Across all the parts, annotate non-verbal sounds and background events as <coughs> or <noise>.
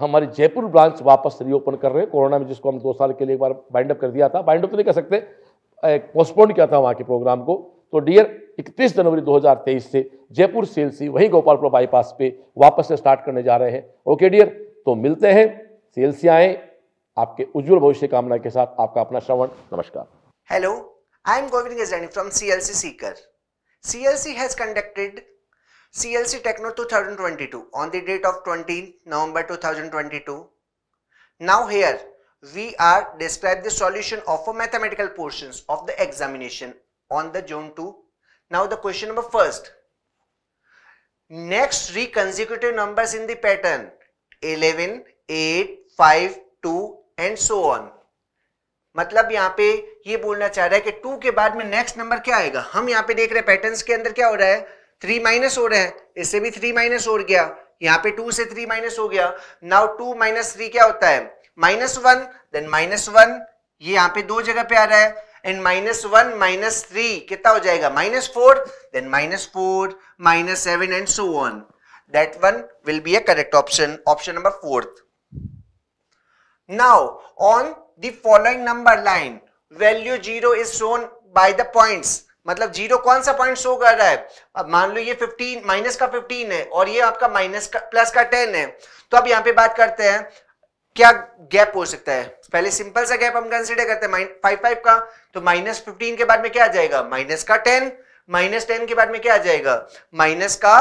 हमारी जयपुर ब्रांच वापस रीओपन कर रहे हैं कोरोना में जिसको हम दो साल के लिए एक बार बाइंड अप कर दिया था बाइंड अप तो नहीं कर सकते पोस्टपोन किया था वहाँ के प्रोग्राम को तो डियर 31 जनवरी 2023 से जयपुर सीएलसी वहीं गोपालपुर बाईपास पे वापस से स्टार्ट करने जा रहे हैं ओके डियर तो मिलते हैं सीएलसी आए आपके उज्जवल भविष्य कामना के साथ आपका अपना श्रवण नमस्कार hello I am Govind from CLC Seeker. CLC has conducted CLC Techno 2022 on the date of 20 November 2022. Now here we are describe the solution of a mathematical portions of the examination on the zone 2. Now the question number first. Next three consecutive numbers in the pattern 11, 8, 5, 2 and so on. मतलब यहाँ पे ये बोलना चाह रहा है कि to के बाद में नेक्स्ट नंबर क्या आएगा हम यहाँ पे देख रहे हैं पैटर्न्स के अंदर क्या हो रहा है थ्री माइनस हो है इससे भी थ्री माइनस और गया यहाँ पे टू से थ्री माइनस हो गया नाउ टू माइनस थ्री क्या होता है minus one then minus one ये यहाँ पे दो जगह पे आ रहा है and minus one minus three कितना हो जाएगा minus four then minus four minus seven and so on that one will be a correct option option number fourth now on the following number line value zero is shown by the points मतलब zero कौन सा point show कर रहा है अब मान लो ये 15 minus का 15 है और ये आपका माइनस का प्लस का 10 है तो अब यहाँ पे बात करते हैं क्या गैप हो सकता है पहले सिंपल सा गैप हम कंसिडर करते हैं फाइव फाइव का तो माइनस फिफ्टीन के बाद में क्या आ जाएगा माइनस का टेन माइनस टेन के बाद में क्या आ जाएगा माइनस का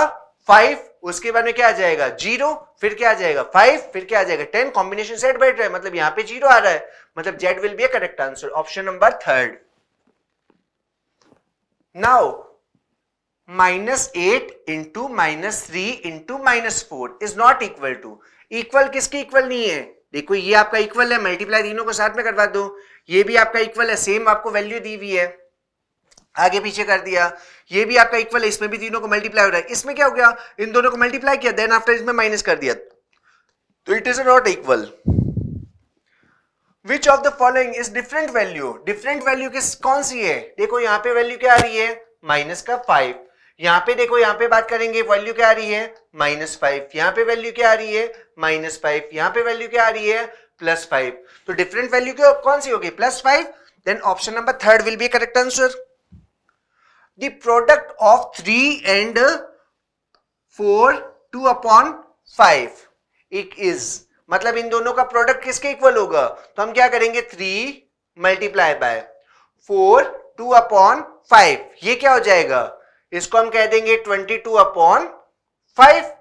फाइव उसके बाद में क्या आ जाएगा जीरो फिर क्या आ जाएगा फाइव फिर क्या आ जाएगा टेन कॉम्बिनेशन सेट बैठ रहा है मतलब यहाँ पे जीरो आ रहा है मतलब Z will be a correct answer option number third now minus eight into minus three into minus four is not equal to equal किसके इक्वल नहीं है देखो ये आपका इक्वल है मल्टीप्लाई तीनों को साथ में करवा दो ये भी आपका इक्वल है सेम आपको वैल्यू दी हुई है आगे पीछे कर दिया ये भी आपका इक्वल है इसमें भी तीनों को मल्टीप्लाई हो रहा है इसमें क्या हो गया इन दोनों को मल्टीप्लाई किया देन आफ्टर इसमें माइनस कर दिया तो it is not equal which of the following is different value different value किस कौन सी है देखो यहाँ पे वैल्यू क्या आ रही है माइनस का फाइव यहाँ पे देखो यहाँ पे बात करेंगे वैल्यू क्या आ रही है माइनस फाइव यहाँ पे वैल्यू क्या आ रही है माइनस फाइव यहाँ पे वैल्यू क्या आ रही है प्लस फाइव तो डिफरेंट वैल्यू क्यों कौन सी होगी plus five then option number third will be correct answer the product of three and four two upon five it is मतलब इन दोनों का प्रोडक्ट किसके इक्वल होगा तो हम क्या करेंगे three multiply by four two upon five ये क्या हो जाएगा इसको हम कह देंगे twenty two upon five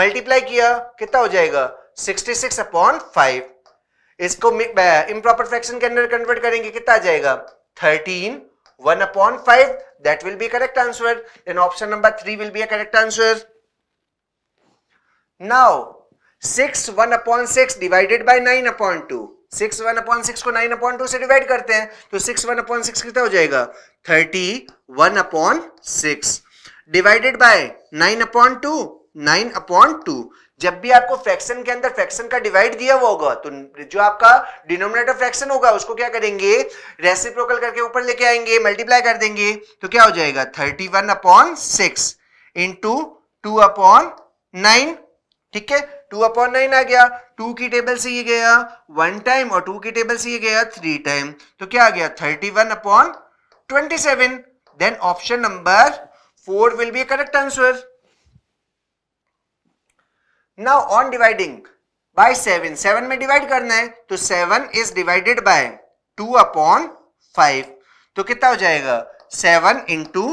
multiply किया कितना हो जाएगा सिक्सटी सिक्स अपॉन फाइव इसको इम्प्रॉपर फ्रैक्शन के अंदर कन्वर्ट करेंगे कितना आ जाएगा thirteen one upon five that will be correct answer then option number three will be a correct answer now six one upon six divided by nine upon to six one upon six को nine upon two से divide करते हैं तो six one upon six कितना हो जाएगा thirty one upon six divided by nine upon two nine upon two जब भी आपको फ्रैक्शन के अंदर फ्रैक्शन का डिवाइड दिया हुआ होगा तो जो आपका डिनोमिनेटर फ्रैक्शन होगा उसको क्या करेंगे रेसिप्रोकल करके ऊपर लेके आएंगे मल्टीप्लाई कर देंगे तो क्या हो जाएगा thirty one upon six into two upon nine ठीक है टू अपॉन नाइन आ गया टू की टेबल से ये गया वन टाइम और टू की टेबल से ये गया थ्री टाइम तो क्या आ गया thirty one upon twenty seven then option number four will be correct answer now on dividing by seven seven में डिवाइड करना है तो seven is divided by two upon five तो कितना हो जाएगा seven into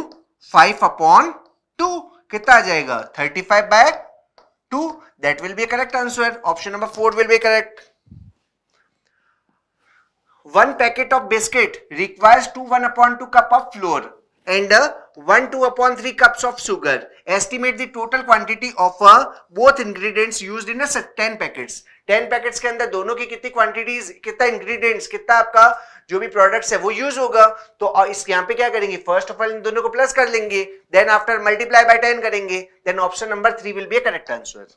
five upon two कितना आ जाएगा thirty five by 2 that will be a correct answer option number 4 will be correct one packet of biscuit requires 2 1 upon 2 cup of flour and uh, 1 2 upon 3 cups of sugar estimate the total quantity of uh, both ingredients used in a 10 packets 10 packets के अंदर दोनों की कितनी quantities कितना ingredients कितना आपका जो भी प्रोडक्ट्स है वो यूज होगा तो इस यहाँ पे क्या करेंगे फर्स्ट ऑफ ऑल इन दोनों को प्लस कर लेंगे then after multiply by ten करेंगे then option number three will be a correct answer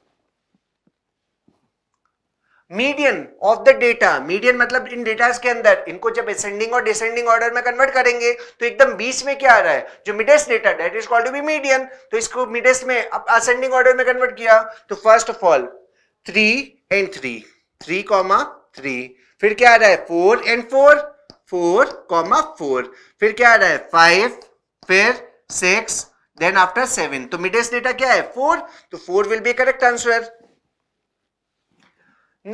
median of the data median मतलब इन डेटा के अंदर इनको जब असेंडिंग और डिसेंडिंग ऑर्डर में कन्वर्ट करेंगे तो एकदम बीच में क्या आ रहा है जो middest data that is called to be median तो इसको मिडेस्ट में असेंडिंग ऑर्डर में कन्वर्ट किया तो first of all three and three three comma three फिर क्या आ रहा है four and four four comma four फिर क्या आ रहा है फाइव फिर सिक्स देन आफ्टर सेवन तो मिडेस्ट डेटा क्या है फोर तो four will be correct answer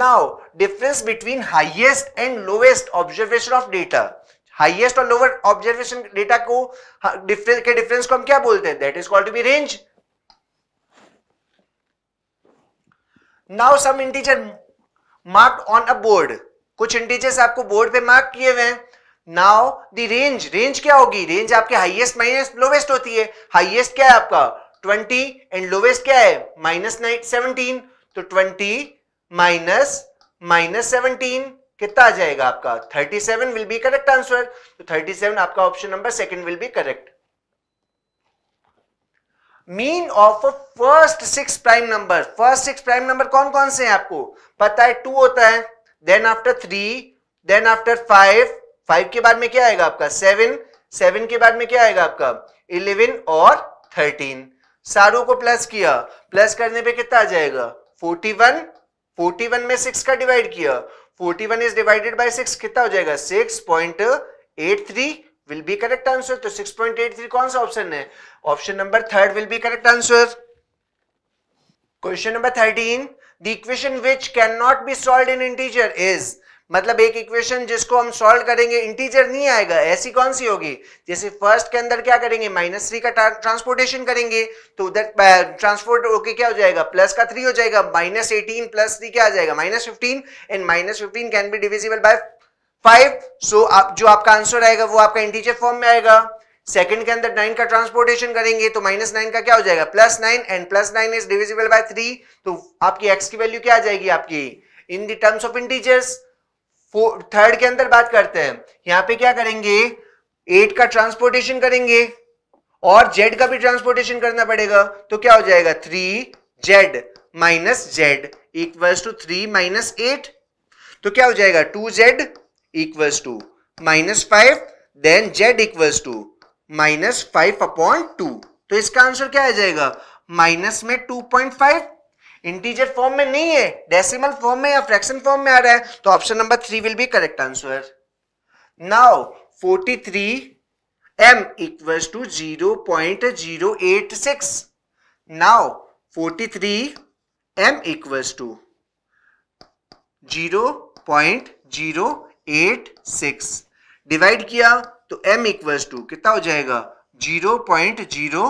now difference between highest and lowest observation of data highest और लोअर ऑब्जर्वेशन डेटा को डिफरेंस हाँ, के डिफरेंस को हम क्या बोलते हैं that is called to be range now some integer marked on a board कुछ इंटीजर्स आपको बोर्ड पे मार्क किए हुए हैं नाउ द रेंज रेंज क्या होगी रेंज आपके हाइएस्ट माइनस लोवेस्ट होती है हाइएस्ट क्या है आपका 20 एंड लोवेस्ट क्या है माइनस सेवनटीन तो 20 माइनस माइनस सेवनटीन कितना आ जाएगा आपका 37 विल बी करेक्ट आंसर तो 37 आपका option number second will be correct mean of first six prime number first six prime number कौन कौन से हैं आपको पता है टू होता है then after three then after five five के बाद में क्या आएगा आपका सेवन सेवन के बाद में क्या आएगा आपका इलेवन और थर्टीन सारू को प्लस किया प्लस करने पे कितना आ जाएगा फोर्टी वन फोर्टी वन में सिक्स का डिवाइड किया forty one is divided by six कितना हो जाएगा six point eight three will be correct answer तो सिक्स पॉइंट एट थ्री कौन सा ऑप्शन है option number third will be correct answer question number thirteen the equation which can not be solve in integer is मतलब एक equation जिसको हम solve करेंगे integer नहीं आएगा ऐसी कौन सी होगी जैसे फर्स्ट के अंदर क्या करेंगे माइनस थ्री का ट्रांसपोर्टेशन करेंगे तो उधर ट्रांसपोर्ट ओके क्या हो जाएगा प्लस का थ्री हो जाएगा माइनस एटीन प्लस थ्री क्या आ जाएगा minus fifteen and minus fifteen can be divisible by five so आप जो आपका आंसर आएगा वो आपका इंटीजर फॉर्म में आएगा सेकंड के अंदर नाइन का ट्रांसपोर्टेशन करेंगे तो माइनस नाइन का क्या हो जाएगा plus nine and plus nine is divisible by three तो आपकी एक्स की वैल्यू क्या आ जाएगी आपकी in the terms of integers third के अंदर बात करते हैं यहां पे क्या करेंगे एट का ट्रांसपोर्टेशन करेंगे और जेड का भी ट्रांसपोर्टेशन करना पड़ेगा तो क्या हो जाएगा three z minus z equals to three minus eight तो क्या हो जाएगा two z equals to minus five then z equals to minus five upon two तो इसका आंसर क्या आ जाएगा माइनस में two point five integer form में नहीं है डेसिमल फॉर्म में या फ्रैक्शन फॉर्म में आ रहा है तो option number three will be correct answer now 43 three m equals to zero point zero eight six now forty three m equals to zero point zero eight six divide किया तो m equals to कितना हो जाएगा zero point zero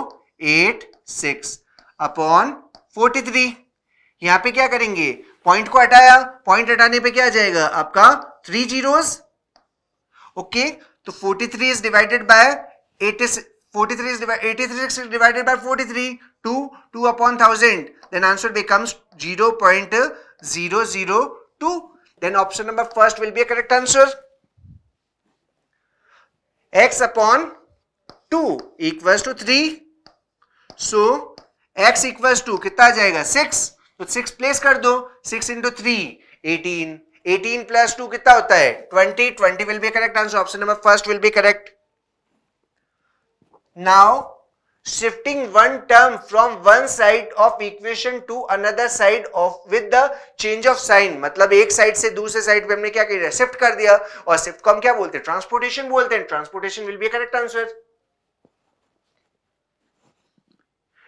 eight six upon forty three यहां पे क्या करेंगे point को हटाया पॉइंट हटाने पे क्या आ जाएगा आपका थ्री जीरोस ओके तो forty three is divided by divided by forty three two two upon thousand then answer becomes zero point zero zero two then option number first will be correct answer x upon two equals to three so x equals to कितना आ जाएगा six तो six place कर दो six into three eighteen eighteen plus two कितना होता है twenty twenty will be correct answer option number first will be correct now shifting one term from one side of equation to another side of with the change of sign मतलब एक side से दूसरे side पे हमने क्या किया shift कर दिया और शिफ्ट को हम क्या बोलते हैं ट्रांसपोर्टेशन बोलते हैं transportation will be correct answer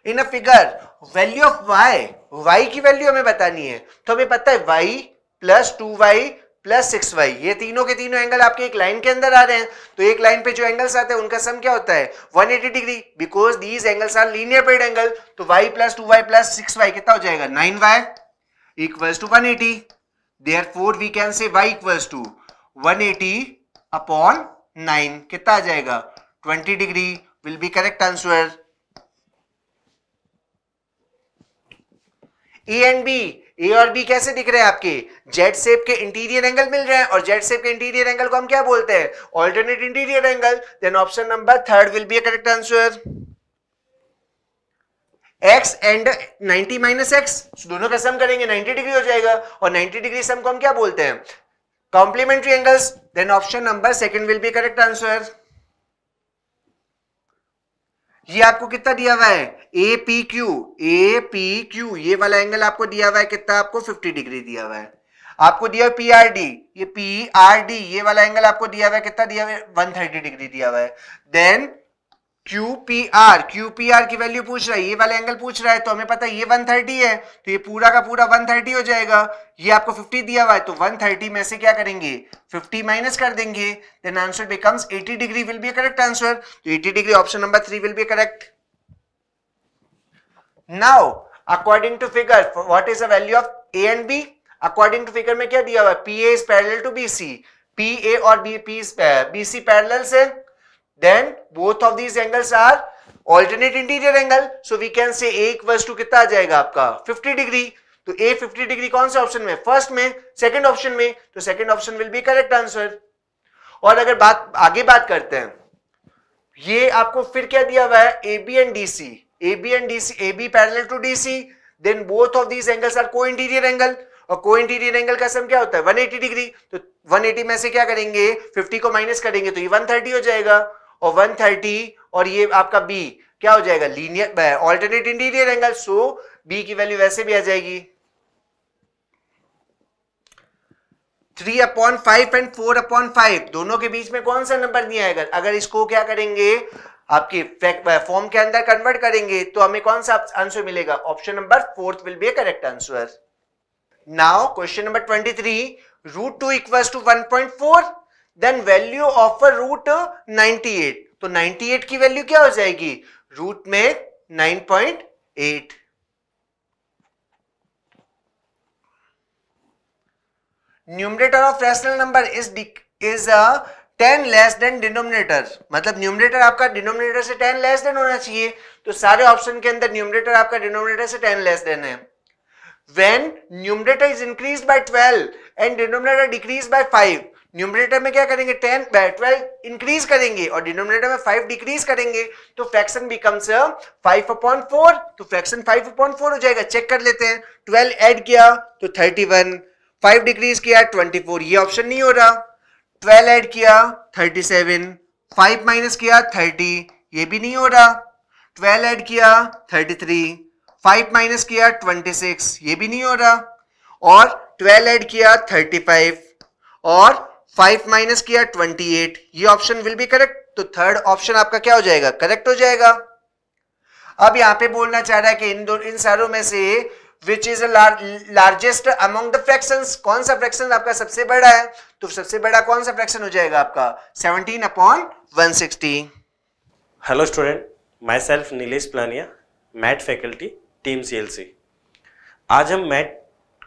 in a figure value of y y की वैल्यू हमें बतानी है तो हमें पता है y plus two y plus six y ये तीनों के तीनों एंगल आपके एक लाइन के अंदर आ रहे हैं तो एक लाइन पे जो एंगल्स आते हैं उनका सम क्या होता है 180 degree because these angles are linear pair angle तो y plus two y plus six y कितना हो जाएगा nine y equals to one eighty therefore we can say y equals to one eighty upon nine कितना आ जाएगा twenty degree will be correct answer E and B A और B कैसे दिख रहे हैं आपके जेड सेप के इंटीरियर एंगल मिल रहे हैं और जेड सेप के इंटीरियर एंगल को हम क्या बोलते हैं alternate interior angle then option number third will be correct answer x and 90 minus x दोनों का सम करेंगे 90 डिग्री हो जाएगा और 90 डिग्री सम को हम क्या बोलते हैं complementary angles then option number second will be correct answer ये आपको कितना दिया हुआ है A P Q A P Q ये वाला एंगल आपको दिया हुआ है कितना आपको 50 डिग्री दिया हुआ है आपको दिया हुआ P R D P R R D ये वाला एंगल आपको दिया हुआ है कितना दिया हुआ है 130 डिग्री दिया हुआ है then Q P R Q P R की वैल्यू पूछ रहा है ये वाला एंगल पूछ रहा है तो हमें पता है ये 130 है तो ये पूरा का पूरा 130 हो जाएगा ये आपको 50 दिया हुआ है तो 130 में से क्या करेंगे 50 माइनस कर देंगे then answer becomes 80 degree will be correct answer तो 80 degree option number three will be correct now according to figure what is the value of A and B according to figure में क्या दिया हुआ है P A is parallel to B C P A और B P B C parallel से then both of these angles are alternate interior angle so we can से A equals to कितना आ जाएगा आपका 50 डिग्री तो ए 50 डिग्री कौन से ऑप्शन में फर्स्ट में सेकंड ऑप्शन में तो second option will be correct answer और अगर बात आगे बात करते हैं ये आपको फिर क्या दिया हुआ है A B and D C AB and DC, AB parallel to DC, then both of these angles are co-interior angle. और co-interior angle का सम क्या होता है 180 degree. तो 180 में से क्या करेंगे 50 को minus करेंगे तो ये 130 हो जाएगा और 130 और ये आपका B क्या हो जाएगा Linear, alternate interior angle. So B की value वैसे भी आ जाएगी three upon five and four upon five दोनों के बीच में कौन सा नंबर दिया आएगा अगर इसको क्या करेंगे आपके फॉर्म के अंदर कन्वर्ट करेंगे तो हमें कौन सा आंसर मिलेगा option number fourth will be correct answer now question number twenty three root two equal to one point four then value of root ninety eight तो नाइनटी एट की वैल्यू क्या हो जाएगी रूट में nine point eight numerator of rational number is is a ten less than denominator मतलब numerator आपका denominator से ten less than होना चाहिए तो सारे ऑप्शन के अंदर न्यूमरेटर आपका डिनोमिनेटर से टेन लेस देन है when numerator is increase by 12 and denominator decrease by 5 numerator में क्या करेंगे 10 12 इंक्रीज करेंगे और डिनोमिनेटर में 5 डिक्रीज करेंगे तो फ्रैक्शन बिकम्स 5 अपॉन 4 तो फ्रैक्शन 5 अपॉन 4 हो जाएगा चेक कर लेते हैं 12 ऐड किया तो 31 फाइव डिक्रीज किया ट्वेंटी फोर ये ऑप्शन नहीं हो रहा ट्वेल्व ऐड किया थर्टी सेवन फाइव माइनस किया थर्टी ये भी नहीं हो रहा ट्वेल्व ऐड किया थर्टी थ्री फाइव माइनस किया ट्वेंटी सिक्स ये भी नहीं हो रहा और ट्वेल्व ऐड किया थर्टी फाइव और फाइव माइनस किया ट्वेंटी एट ये ऑप्शन विल बी करेक्ट तो थर्ड ऑप्शन आपका क्या हो जाएगा करेक्ट हो जाएगा अब यहां पे बोलना चाह रहा है कि इन दो इन सारों में से which is largest among the fraction कौन सा फ्रैक्शन आपका सबसे बड़ा है तो सबसे बड़ा कौन सा फ्रैक्शन हो जाएगा आपका seventeen upon 160 hello student myself Nilesh Planiya math faculty team सी आज हम मैथ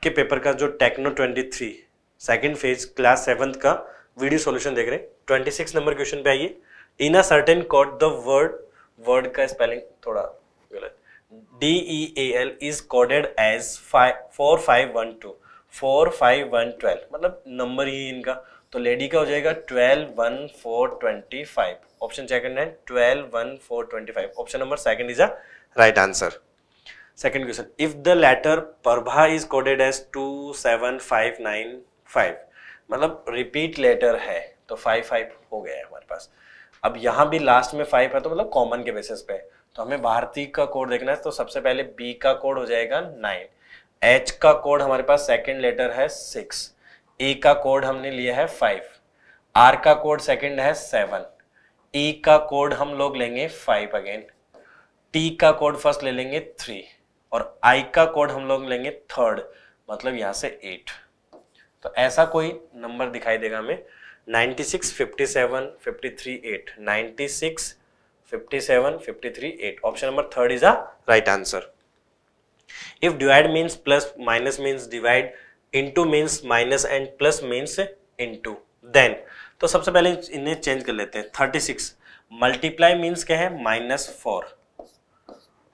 के पेपर का जो techno 23 second phase class seventh का वीडियो सॉल्यूशन देख रहे हैं 26 नंबर क्वेश्चन पे आइए in a certain code the word word का स्पेलिंग थोड़ा DEAL is coded as 4512 45112 मतलब नंबर ही इनका तो लेडी का हो जाएगा twelve one four twenty five option second है twelve one four twenty five option number second is a right answer second question if the letter परभा is coded as two seven five nine five मतलब repeat letter है तो five five हो गया है हमारे पास अब यहां भी लास्ट में फाइव है तो मतलब कॉमन के बेसिस पे है तो हमें भारती का कोड देखना है तो सबसे पहले बी का कोड हो जाएगा नाइन एच का कोड हमारे पास सेकेंड लेटर है सिक्स ए e का कोड हमने लिया है फाइव आर का कोड सेकेंड है सेवन ई e का कोड हम लोग लेंगे फाइव अगेन टी का कोड फर्स्ट ले लेंगे थ्री और आई का कोड हम लोग लेंगे थर्ड मतलब यहाँ से एट तो ऐसा कोई नंबर दिखाई देगा हमें six fifty seven fifty three eight ninety six 57, 53, 8. Option number third is a right answer. If divide means plus, minus means divide, into means minus and plus means into. Then तो सबसे पहले इन्हें change कर लेते हैं 36 multiply means क्या है minus four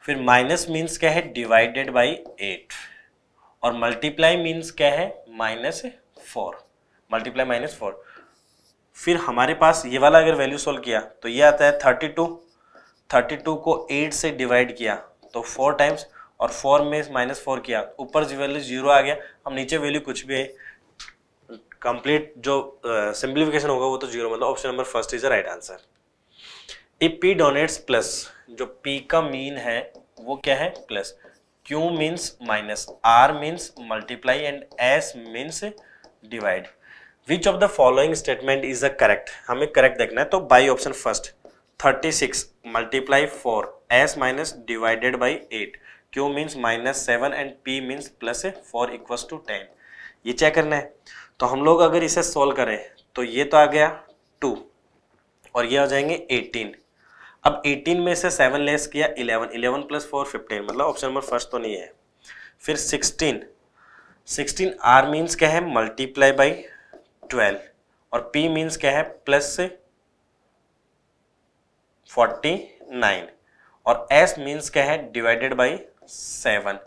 फिर माइनस मीन्स क्या है डिवाइडेड बाई एट और मल्टीप्लाई मीन्स क्या है minus four multiply minus four फिर हमारे पास ये वाला अगर वैल्यू सोल्व किया तो ये आता है थर्टी टू थर्टी टू को एट से डिवाइड किया तो फोर टाइम्स और फोर में माइनस फोर किया ऊपर जो वैल्यू जीरो आ गया अब नीचे वैल्यू कुछ भी है कंप्लीट जो सिंप्लीफिकेशन uh, होगा वो तो जीरो मतलब option number first is the right answer if P denotes plus जो पी का मीन है वो क्या है plus Q means minus R means multiply and S means divide which of the following statement is a correct हमें correct देखना है तो by option first thirty six multiply four S minus divided by eight Q means minus seven and P means plus four equals to ten ये check करना है तो हम लोग अगर इसे सोल्व करें तो ये तो आ गया टू और ये आ जाएंगे एटीन अब 18 में से सेवन लेस किया 11 11 प्लस फोर फिफ्टीन मतलब ऑप्शन नंबर फर्स्ट तो नहीं है फिर 16 16 आर मीन्स क्या है मल्टीप्लाई बाई ट्वेल्व और पी मीन्स क्या है प्लस फोर्टी नाइन और एस मीन्स क्या है divided by seven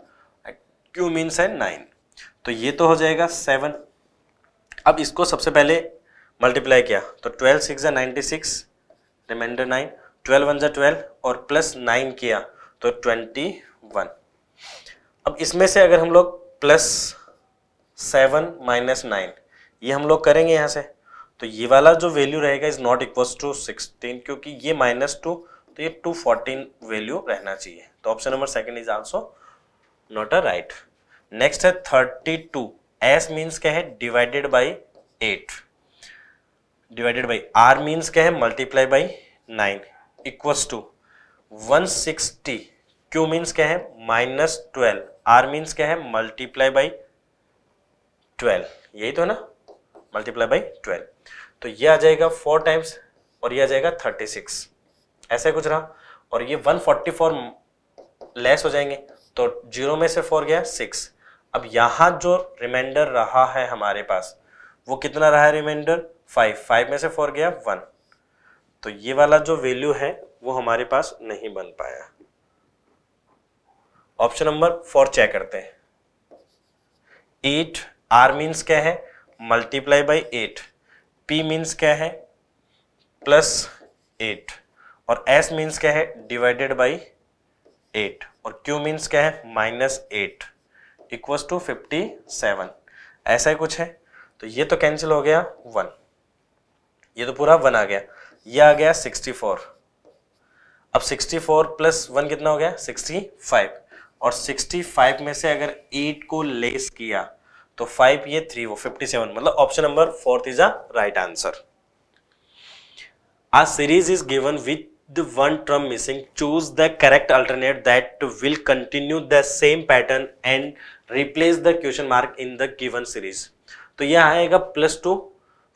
Q means है नाइन तो ये तो हो जाएगा सेवन अब इसको सबसे पहले मल्टीप्लाई किया तो twelve six ninety six reminder nine twelve one जो ट्वेल्व और प्लस नाइन किया तो ट्वेंटी वन अब इसमें से अगर हम लोग प्लस सेवन माइनस नाइन ये हम लोग करेंगे यहाँ से तो ये वाला जो वैल्यू रहेगा is not equal to sixteen क्योंकि ये माइनस टू तो ये टू फोर्टीन वैल्यू रहना चाहिए तो option number second is also not a right next है थर्टी टू एस मीन्स क्या है divided by eight divided by R means क्या है multiply by nine equals to one sixty Q means क्या है माइनस ट्वेल्व आर मीन्स क्या है multiply by twelve यही तो है ना मल्टीप्लाई बाई ट्वेल्व तो ये आ जाएगा फोर टाइम्स और ये आ जाएगा थर्टी सिक्स ऐसे कुछ रहा और ये वन फोर्टी फोर लेस हो जाएंगे तो जीरो में से फोर गया सिक्स अब यहाँ जो रिमाइंडर रहा है हमारे पास वो कितना रहा है रिमाइंडर फाइव फाइव में से फोर गया वन तो ये वाला जो वैल्यू है वो हमारे पास नहीं बन पाया ऑप्शन नंबर फोर चेक करते हैं एट आर मीन्स क्या है multiply by eight P means क्या है प्लस एट और एस मीन्स क्या है डिवाइडेड बाई एट और क्यू मीन्स क्या है minus eight equals to fifty seven ऐसा ही कुछ है तो ये तो कैंसिल हो गया वन ये तो पूरा वन आ गया ये आ गया सिक्सटी फोर अब सिक्सटी फोर प्लस वन कितना हो गया सिक्सटी फाइव और सिक्सटी फाइव में से अगर एट को लेस किया तो फाइव ये थ्री वो फिफ्टी सेवन मतलब option number fourth is a right answer a series is given with the one term missing choose the correct alternate that will continue the same pattern and replace the question mark in the given series तो यह आएगा plus two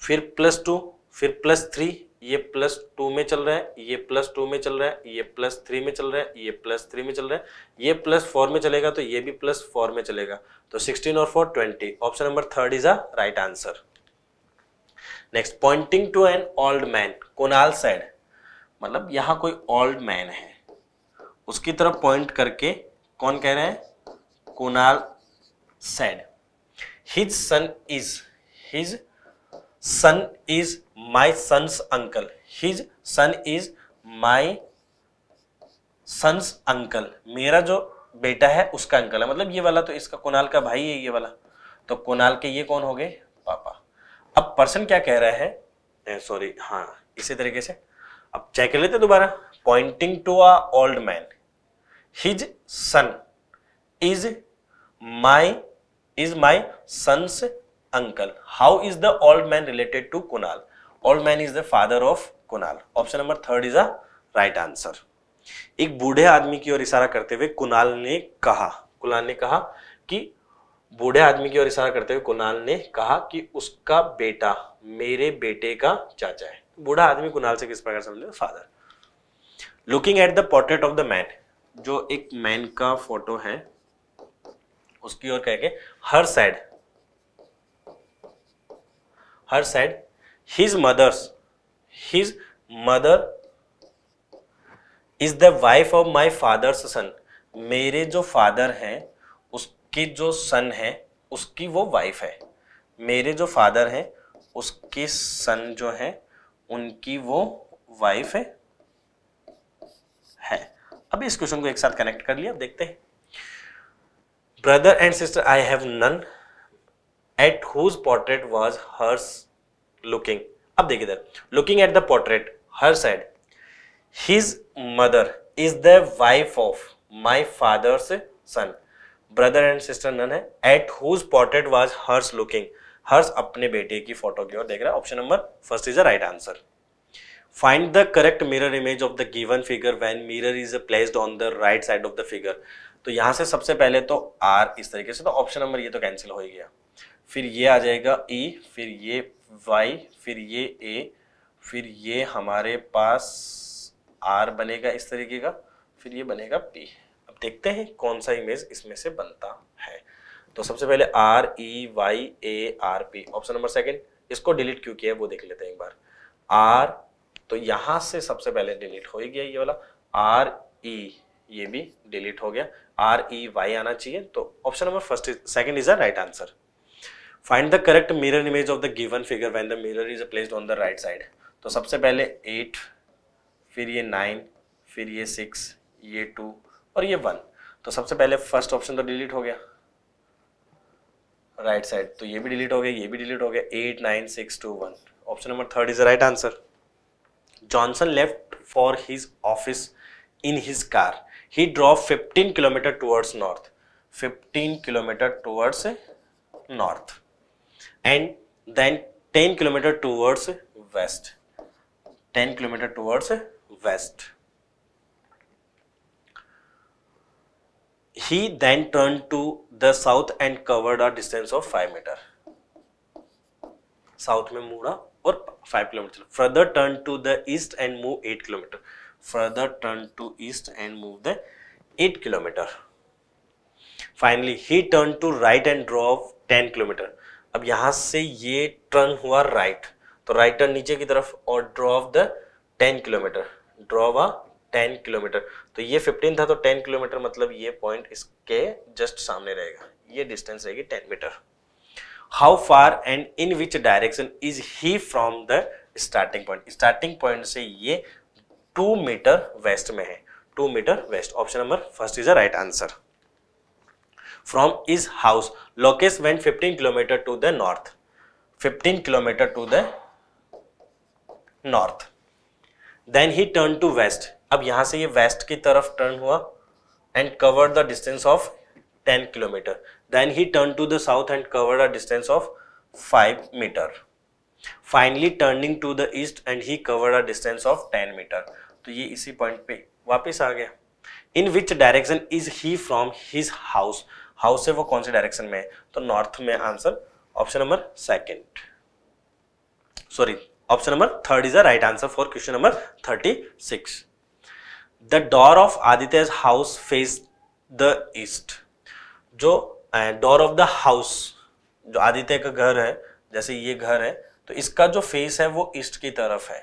फिर plus two फिर plus three ये plus two में चल रहा है ये प्लस टू में चल रहा है ये प्लस थ्री में चल रहा है ये प्लस थ्री में चल रहा है ये प्लस फोर में चलेगा तो ये भी प्लस फोर में चलेगा तो सिक्सटीन और four twenty option number third is a right answer next pointing to an old man Kunal side मतलब यहां कोई ओल्ड मैन है उसकी तरफ पॉइंट करके कौन कह रहे हैं Kunal said his son is his son is my son's uncle his son is my son's uncle मेरा जो बेटा है उसका अंकल है मतलब ये वाला तो इसका कुणाल का भाई है ये वाला तो कुणाल के ये कौन हो गए पापा अब पर्सन क्या कह रहा है सॉरी हाँ इसी तरीके से अब चेक कर लेते दोबारा pointing to a old man his son is my is my son's uncle how is the old man related to Kunal old man is the father of Kunal option number third is a right answer एक बूढ़े आदमी की ओर इशारा करते हुए कुनाल ने कहा कुनाल ने कहा कि बूढ़े आदमी की ओर इशारा करते हुए कुनाल ने कहा कि उसका बेटा मेरे बेटे का चाचा है बूढ़ा आदमी कुनाल से किस प्रकार समझे father looking at the portrait of the man जो एक मैन का फोटो है उसकी ओर कह के her side her side his mother's his mother is the wife of my father's son मेरे जो फादर हैं उसके जो सन है उसकी वो वाइफ है मेरे जो फादर हैं उसके सन जो है उनकी वो वाइफ है, है अब इस क्वेश्चन को एक साथ कनेक्ट कर लिया देखते हैं brother and sister I have none at whose portrait was hers looking अब देखिए looking at the portrait her side his mother is the wife of my father's son brother and sister none है at whose portrait was hers looking Harsh अपने बेटे की फोटो की ओर देख रहा है option number first is the right answer find the correct mirror image of the given figure when mirror is placed on the right side of the figure तो यहां से सबसे पहले तो आर इस तरीके से तो ऑप्शन नंबर ये तो कैंसिल हो ही गया फिर ये आ जाएगा ई e, फिर ये वाई फिर ये ए फिर ये हमारे पास आर बनेगा इस तरीके का फिर ये बनेगा पी अब देखते हैं कौन सा इमेज इसमें से बनता है तो सबसे पहले R E Y A R P option number second इसको डिलीट क्यों किया है वो देख लेते हैं एक बार आर तो यहाँ से सबसे पहले डिलीट हो ही गया ये वाला आर ई e, ये भी डिलीट हो गया आर ई वाई आना चाहिए तो option number first second is a right answer find the correct mirror image of the given figure when the mirror is placed on the right side तो सबसे पहले एट फिर ये नाइन फिर ये सिक्स ये टू और ये वन तो सबसे पहले फर्स्ट ऑप्शन तो डिलीट हो गया राइट right साइड तो ये भी डिलीट हो गया ये भी डिलीट हो गया eight nine six two one option number third is right answer Johnson left for his office in his car he drove fifteen kilometre towards north fifteen kilometre towards north and then 10 kilometer towards west 10 kilometer towards west he then turned to the south and covered a distance of 5 meter south में मुड़ा और 5 kilometer. further turn to the east and move 8 kilometer further turn to east and move the 8 kilometer finally he turned to right and drove 10 kilometer अब यहाँ से ये turn हुआ right तो right turn नीचे की तरफ और drove of the ten kilometre drove वा टेन किलोमीटर तो ये फिफ्टीन था तो टेन किलोमीटर मतलब ये पॉइंट इसके जस्ट सामने रहेगा ये डिस्टेंस रहेगी ten metre how far and in which direction is he from the starting point starting point से ये टू मीटर वेस्ट में है two metre west option number first is a right answer from his house. Lokesh went 15 kilometer to the north. 15 kilometer to the north. Then he turned to west. अब यहाँ से ये waste की तरफ turn हुआ and cover the distance of 10 kilometre then he turn to the south and cover the distance of 5 metre finally turning to the east and he cover the distance of 10 metre तो ये इसी point पे वापस आ गया in which direction is he from his house house है वो कौन से डायरेक्शन में है तो नॉर्थ में answer option number second sorry option number third is the right answer for question number thirty six the door of Aditya house face the east जो door of the house जो आदित्य का घर है जैसे ये घर है तो इसका जो फेस है वो ईस्ट की तरफ है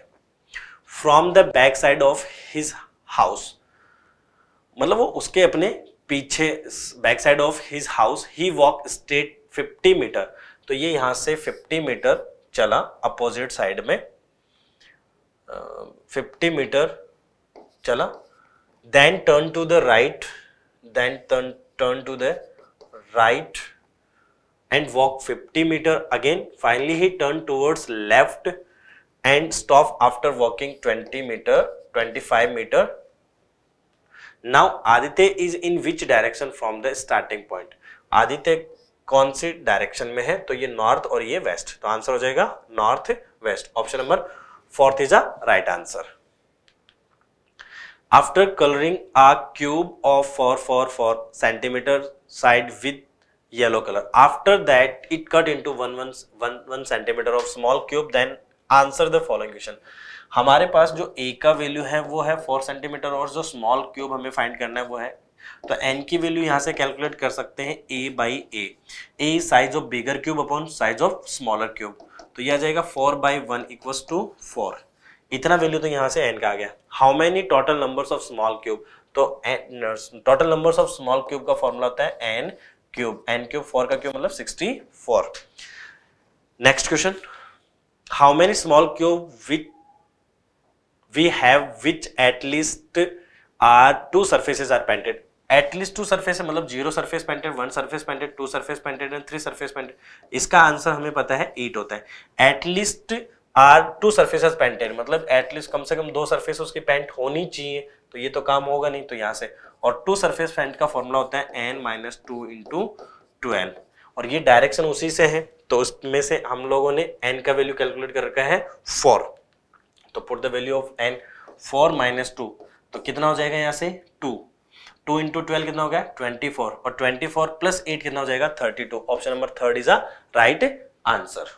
from the back side of his house मतलब वो उसके अपने पीछे back side of his house he walk straight 50 metre तो ये यहां से 50 मीटर चला अपोजिट साइड में फिफ्टी मीटर चला then turn to the right then turn turn to the right and walk 50 metre again finally he turn towards left and stop after walking 20 metre 25 metre now Aditya is in which direction from the starting point Aditya कौन से direction में है तो ये north और ये waste तो answer हो जाएगा north west option number fourth is a right answer after colouring a cube of four four four centimetre side with yellow colour after that it cut into one one one one centimetre of small cube then answer the following question हमारे पास जो ए का value है वो है four centimetre और जो small cube हमें फाइंड करना है वो है तो एन की वैल्यू यहाँ से कैलकुलेट कर सकते हैं a by a a size of bigger cube upon size of smaller cube तो यह आ जाएगा four by one equals two four इतना वैल्यू तो यहाँ से एन का आ गया how many total number of small cube तो total number of small cube का फॉर्मूला होता है n cube n cube four का क्यूब मतलब sixty four next question how many small cube with we have which at least are two surfaces are painted at least two surface मतलब zero surface painted one surface painted two surface painted and three surface painted इसका answer हमें पता है eight होता है at least are two surfaces painted मतलब at least कम से कम दो सर्फेस उसकी पेंट होनी चाहिए तो ये तो काम होगा नहीं तो यहाँ से और टू सर्फेस पेंट का फॉर्मूला होता है n minus two into twelve और ये डायरेक्शन उसी से है तो उसमें से हम लोगों ने एन का वैल्यू कैलकुलेट कर रखा है फोर तो put the value of n four minus two तो कितना हो जाएगा यहाँ से टू टू इंटू ट्वेल्व कितना हो गया ट्वेंटी फोर और ट्वेंटी फोर प्लस एट कितना हो जाएगा thirty two option number third is a right answer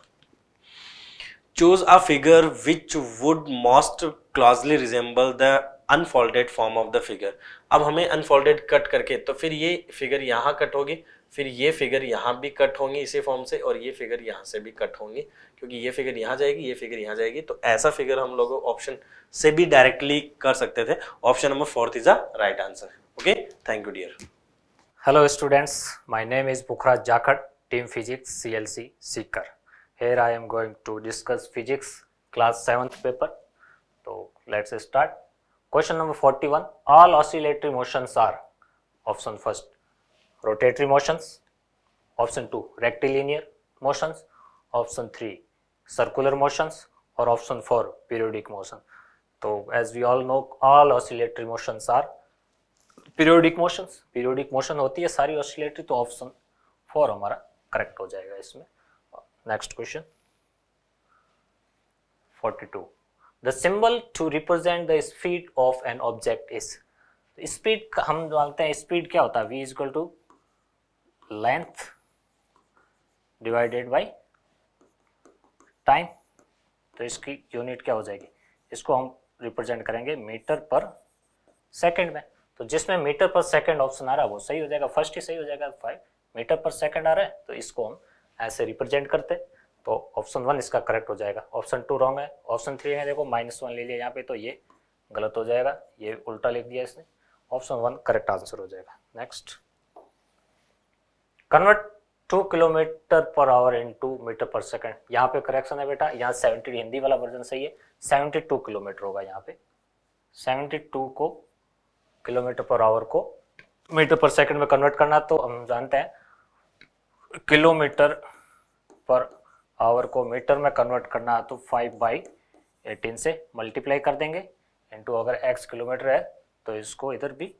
choose a figure which would most closely resemble the unfolded form of the figure अब हमें unfolded cut करके तो फिर ये फिगर यहाँ कट होगी फिर ये फिगर यहाँ भी कट होंगी इसी फॉर्म से और ये फिगर यहाँ से भी कट होंगी क्योंकि ये फिगर यहाँ जाएगी ये फिगर यहाँ जाएगी तो ऐसा फिगर हम लोग ऑप्शन से भी डायरेक्टली कर सकते थे option number fourth is a right answer okay thank you dear hello students my name is Pukhraj Jakhar L C Sikar here I am going to discuss physics class class paper तो let's start question number forty one all oscillatory motion are option first rotatory motions option 2 rectilinear motions option 3 circular motions or option 4 periodic motion so as we all know all oscillatory motions are periodic motions periodic motion hoti hai sari oscillatory to option 4 hamara correct ho jayega isme next question 42 the symbol to represent the speed of an object is speed हम जानते हैं speed क्या होता है v is equal to length divided by time तो इसकी unit क्या हो जाएगी इसको हम रिप्रेजेंट करेंगे मीटर पर सेकंड में तो जिसमें मीटर पर सेकंड ऑप्शन आ रहा है वो सही हो जाएगा फर्स्ट ही सही हो जाएगा फाइव मीटर पर सेकंड आ रहा है तो इसको हम ऐसे रिप्रेजेंट करते तो ऑप्शन वन इसका करेक्ट हो जाएगा ऑप्शन टू रॉन्ग है ऑप्शन थ्री है देखो माइनस वन ले लिया यहाँ पे तो ये गलत हो जाएगा ये उल्टा लिख दिया इसने ऑप्शन वन करेक्ट आंसर हो जाएगा next convert to kilometre per hour into metre per second यहाँ पे करेक्शन है बेटा यहाँ सेवेंटी हिंदी वाला वर्जन सही है सेवेंटी टू किलोमीटर होगा यहाँ पे सेवेंटी टू को किलोमीटर पर आवर को मीटर पर सेकेंड में कन्वर्ट करना तो हम जानते हैं किलोमीटर पर आवर को मीटर में कन्वर्ट करना तो फाइव बाई एटीन से मल्टीप्लाई कर देंगे इंटू अगर एक्स किलोमीटर है तो इसको इधर भी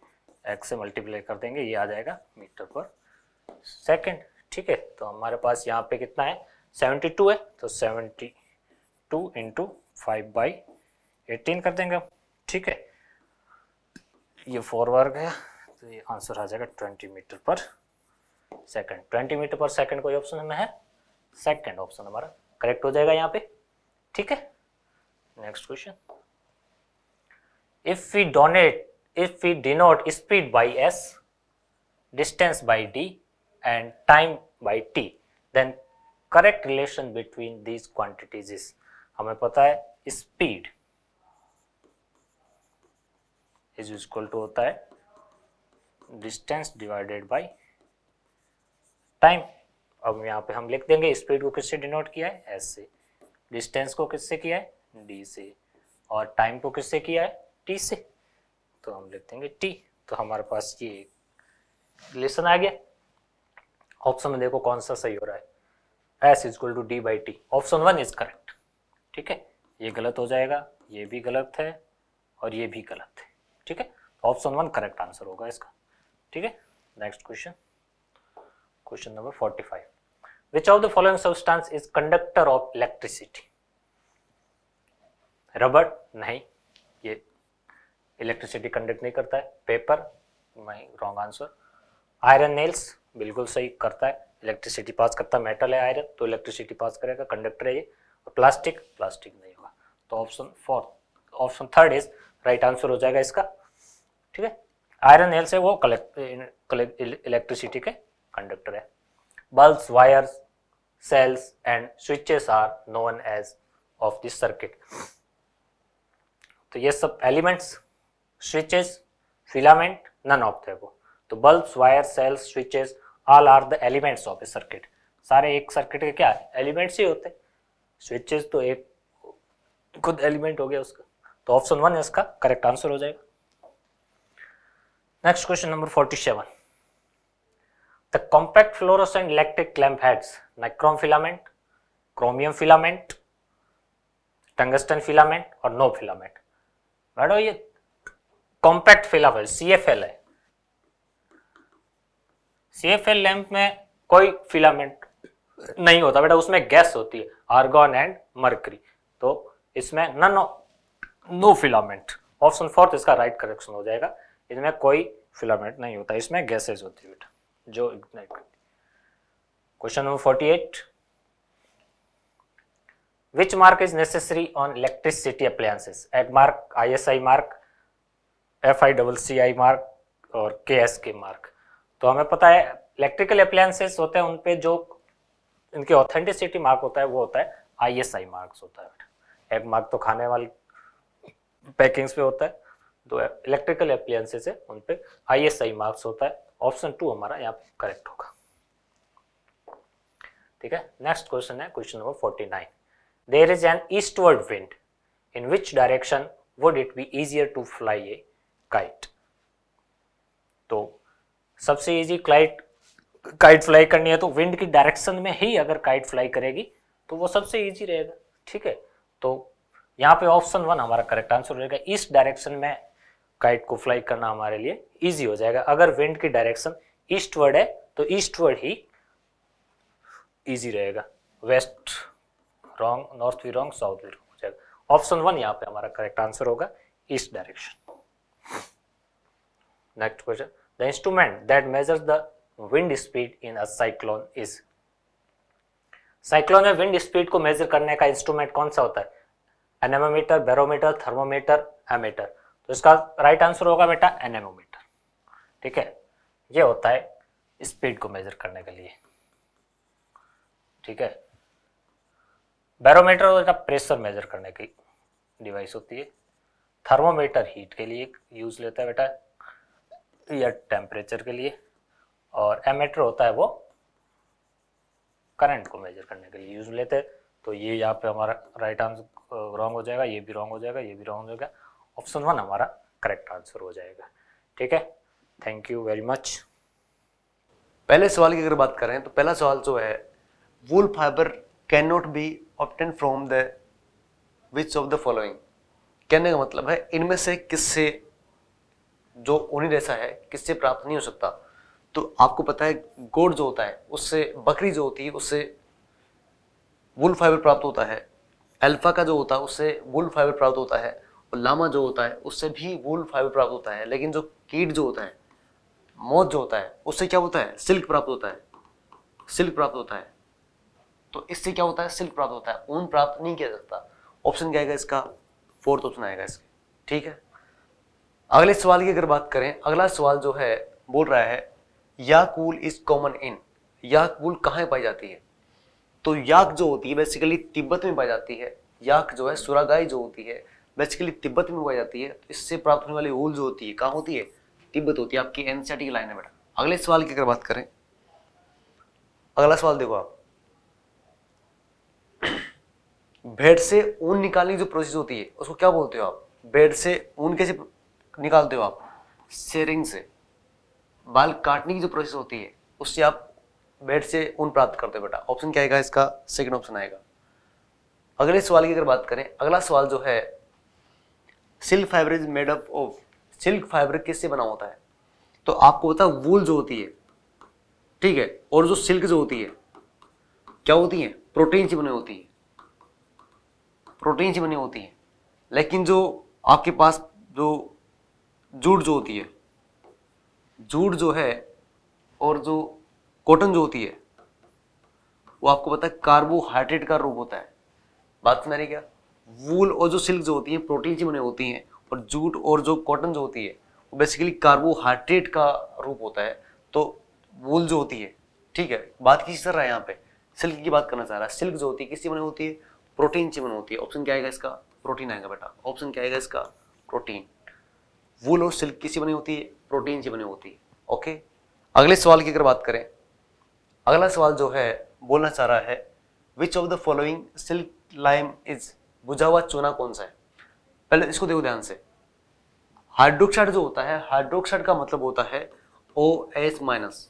एक्स से मल्टीप्लाई कर देंगे ये आ जाएगा मीटर पर सेकेंड ठीक है तो हमारे पास यहाँ पे कितना है 72 है तो 72 two into five by eighteen कर देंगे ठीक है ये फोर बार गया तो ये आंसर आ जाएगा 20 metre per second 20 metre per second कोई ऑप्शन में है सेकेंड ऑप्शन हमारा करेक्ट हो जाएगा यहाँ पे ठीक है next question if we donate if we denote speed by S distance by D and time by t then correct relation between these quantities is हमें पता है speed is equal to होता है distance divided by time अब यहाँ पे हम लिख देंगे स्पीड को किससे डिनोट किया है एस से डिस्टेंस को किससे किया है डी से और टाइम को किससे किया है टी से तो हम लिख देंगे टी तो हमारे पास ये रिलेशन आ गया ऑप्शन में देखो कौन सा सही हो रहा है S is equal to D by T option one is correct ठीक है ये गलत हो जाएगा ये भी गलत है और ये भी गलत है ठीक है ऑप्शन वन करेक्ट आंसर होगा इसका ठीक है next question question number forty five which of the following substance is conductor of electricity rubber नहीं ये इलेक्ट्रिसिटी कंडक्ट नहीं करता है पेपर नहीं रॉन्ग आंसर आयरन नेल्स बिल्कुल सही करता है इलेक्ट्रिसिटी पास करता मेटल है आयरन तो इलेक्ट्रिसिटी पास करेगा कंडक्टर है ये और प्लास्टिक प्लास्टिक नहीं होगा तो option fourth option third is right answer हो जाएगा इसका ठीक है आयरन हेल्स है वो कलेक्ट इलेक्ट्रिसिटी के कंडक्टर है bulb wires cells and switches are known as of this circuit तो ये सब elements switches filament none of थे वो तो bulbs wire cells switches all are the elements of a circuit सारे एक सर्किट के क्या एलिमेंट्स ही होते स्विचेस तो एक खुद एलिमेंट हो गया उसका तो ऑप्शन वन इसका करेक्ट आंसर हो जाएगा next question number forty seven the compact fluorescent electric clamp heads nichrome filament chromium filament tungsten filament और नो फिलामेंट मैडम ये कॉम्पैक्ट फिलामेंट सी है सीएफएल लैंप में कोई फिलामेंट नहीं होता बेटा उसमें गैस होती है आर्गन एंड मर्करी तो इसमें none no filament option fourth इसका राइट करेक्शन हो जाएगा इसमें कोई फिलामेंट नहीं होता इसमें गैसेज होती है बेटा जो ignite question number forty which mark is necessary on electricity appliances egg mark isi mark FI double CI mark or ksk mark तो हमें पता है इलेक्ट्रिकल अप्लायंसेस होते हैं उनपे जो इनके ऑथेंटिसिटी मार्क होता है वो होता है आई एस आई मार्क्स होता है एक मार्क तो खाने वाले पैकिंग्स पे होता है तो इलेक्ट्रिकल अप्लायंसेस है उन पे आई एस आई मार्क्स होता है ऑप्शन टू हमारा यहाँ करेक्ट होगा ठीक है नेक्स्ट क्वेश्चन है question number forty nine there is an eastward wind in which direction would it be easier to fly a kite तो सबसे इजी क्लाइट काइट फ्लाई करनी है तो विंड की डायरेक्शन में ही अगर काइट फ्लाई करेगी तो वो सबसे ईजी रहेगा ठीक है तो यहाँ पे ऑप्शन वन हमारा करेक्ट आंसर रहेगा इस डायरेक्शन में काइट को फ्लाई करना हमारे लिए इजी हो जाएगा अगर विंड की डायरेक्शन ईस्टवर्ड है तो ईस्टवर्ड ही ईजी रहेगा वेस्ट रॉन्ग नॉर्थ भी रॉन्ग साउथ भी रॉन्ग हो जाएगा ऑप्शन वन यहाँ पे हमारा करेक्ट आंसर होगा east direction next question The instrument that measures the wind speed in a cyclone is cyclone में विंड स्पीड को मेजर करने का इंस्ट्रूमेंट कौन सा होता है एनेमोमीटर बैरोमीटर थर्मोमीटर एमीटर तो इसका राइट आंसर होगा बेटा एनेमोमीटर ठीक है ये होता है स्पीड को मेजर करने के लिए ठीक है बैरोमीटर होता है प्रेशर मेजर करने की डिवाइस होती है थर्मोमीटर हीट के लिए यूज लेता है बेटा या टेम्परेचर के लिए और एमेटर होता है वो करंट को मेजर करने के लिए यूज लेते हैं तो ये यहाँ पे हमारा राइट आंसर रॉन्ग हो जाएगा ये भी रॉन्ग हो जाएगा ये भी रॉन्ग हो जाएगा ऑप्शन वन हमारा करेक्ट आंसर हो जाएगा ठीक है थैंक यू वेरी मच पहले सवाल की अगर बात करें तो पहला सवाल जो है wool fibre can not be obtain from the which of the following कहने का मतलब है इनमें से किससे जो ओनी रेसा है किससे प्राप्त नहीं हो सकता तो आपको पता है गोड जो होता है उससे बकरी जो होती है उससे वुल फाइबर प्राप्त होता है अल्फा का जो होता है उससे वुल फाइबर प्राप्त होता है और लामा जो होता है उससे भी वुल फाइबर प्राप्त होता है लेकिन जो कीट जो होता है मौत जो होता है उससे क्या होता है सिल्क प्राप्त होता है सिल्क प्राप्त होता है तो इससे क्या होता है सिल्क प्राप्त होता है ऊन प्राप्त नहीं किया जाता ऑप्शन क्या आएगा इसका फोर्थ ऑप्शन आएगा इसका ठीक है अगले सवाल की अगर बात करें अगला सवाल जो है बोल रहा है याकूल इज कॉमन इन याकूल कहाँ पाई जाती है तो याक जो होती है बेसिकली तिब्बत में पाई जाती है याक जो है सुरागाई जो होती है बेसिकली तिब्बत में पाई जाती है तो इससे प्राप्त होने वाली ऊल जो होती है कहाँ होती है तिब्बत होती है आपकी एनसीआरटी e की लाइन है बेटा अगले सवाल की अगर बात करें अगला सवाल देखो आप <coughs> भेड़ से ऊन निकालने की जो प्रोसेस होती है उसको क्या बोलते हो आप भेड़ से ऊन कैसे निकालते हो आप सेरिंग से बाल काटने की जो प्रोसेस होती है उससे आप बेड से ऊन प्राप्त करते हो बेटा ऑप्शन क्या आएगा इसका सेकंड ऑप्शन आएगा अगले सवाल की अगर बात करें अगला सवाल जो है silk fibre is made up of silk fibre किससे बना होता है तो आपको होता है वूल जो होती है ठीक है और जो सिल्क जो होती है क्या होती है प्रोटीन से बनी होती है प्रोटीन से बनी होती है लेकिन जो आपके पास जो जूट जो होती है जूट जो है और जो कॉटन जो होती है वो आपको पता है कार्बोहाइड्रेट का रूप होता है बात समझ क्या वूल और जो सिल्क जो होती है प्रोटीन से बने होती हैं और जूट और जो कॉटन जो होती है वो बेसिकली कार्बोहाइड्रेट का रूप होता है तो वूल जो होती है ठीक है बात किसी तरह है यहाँ पे सिल्क की बात करना चाह रहा है सिल्क जो होती है किसी बने होती है प्रोटीन से होती है ऑप्शन क्या आएगा इसका प्रोटीन आएगा बेटा ऑप्शन क्या आएगा इसका प्रोटीन वूल और सिल्क किसी बनी होती है प्रोटीन से बनी होती है ओके अगले सवाल की अगर बात करें अगला सवाल जो है बोलना चाह रहा है which of the following slaked lime is बुझा हुआ चूना कौन सा है पहले इसको देखो ध्यान से हाइड्रोक्साइड जो होता है हाइड्रोक्साइड का मतलब होता है ओ एस माइनस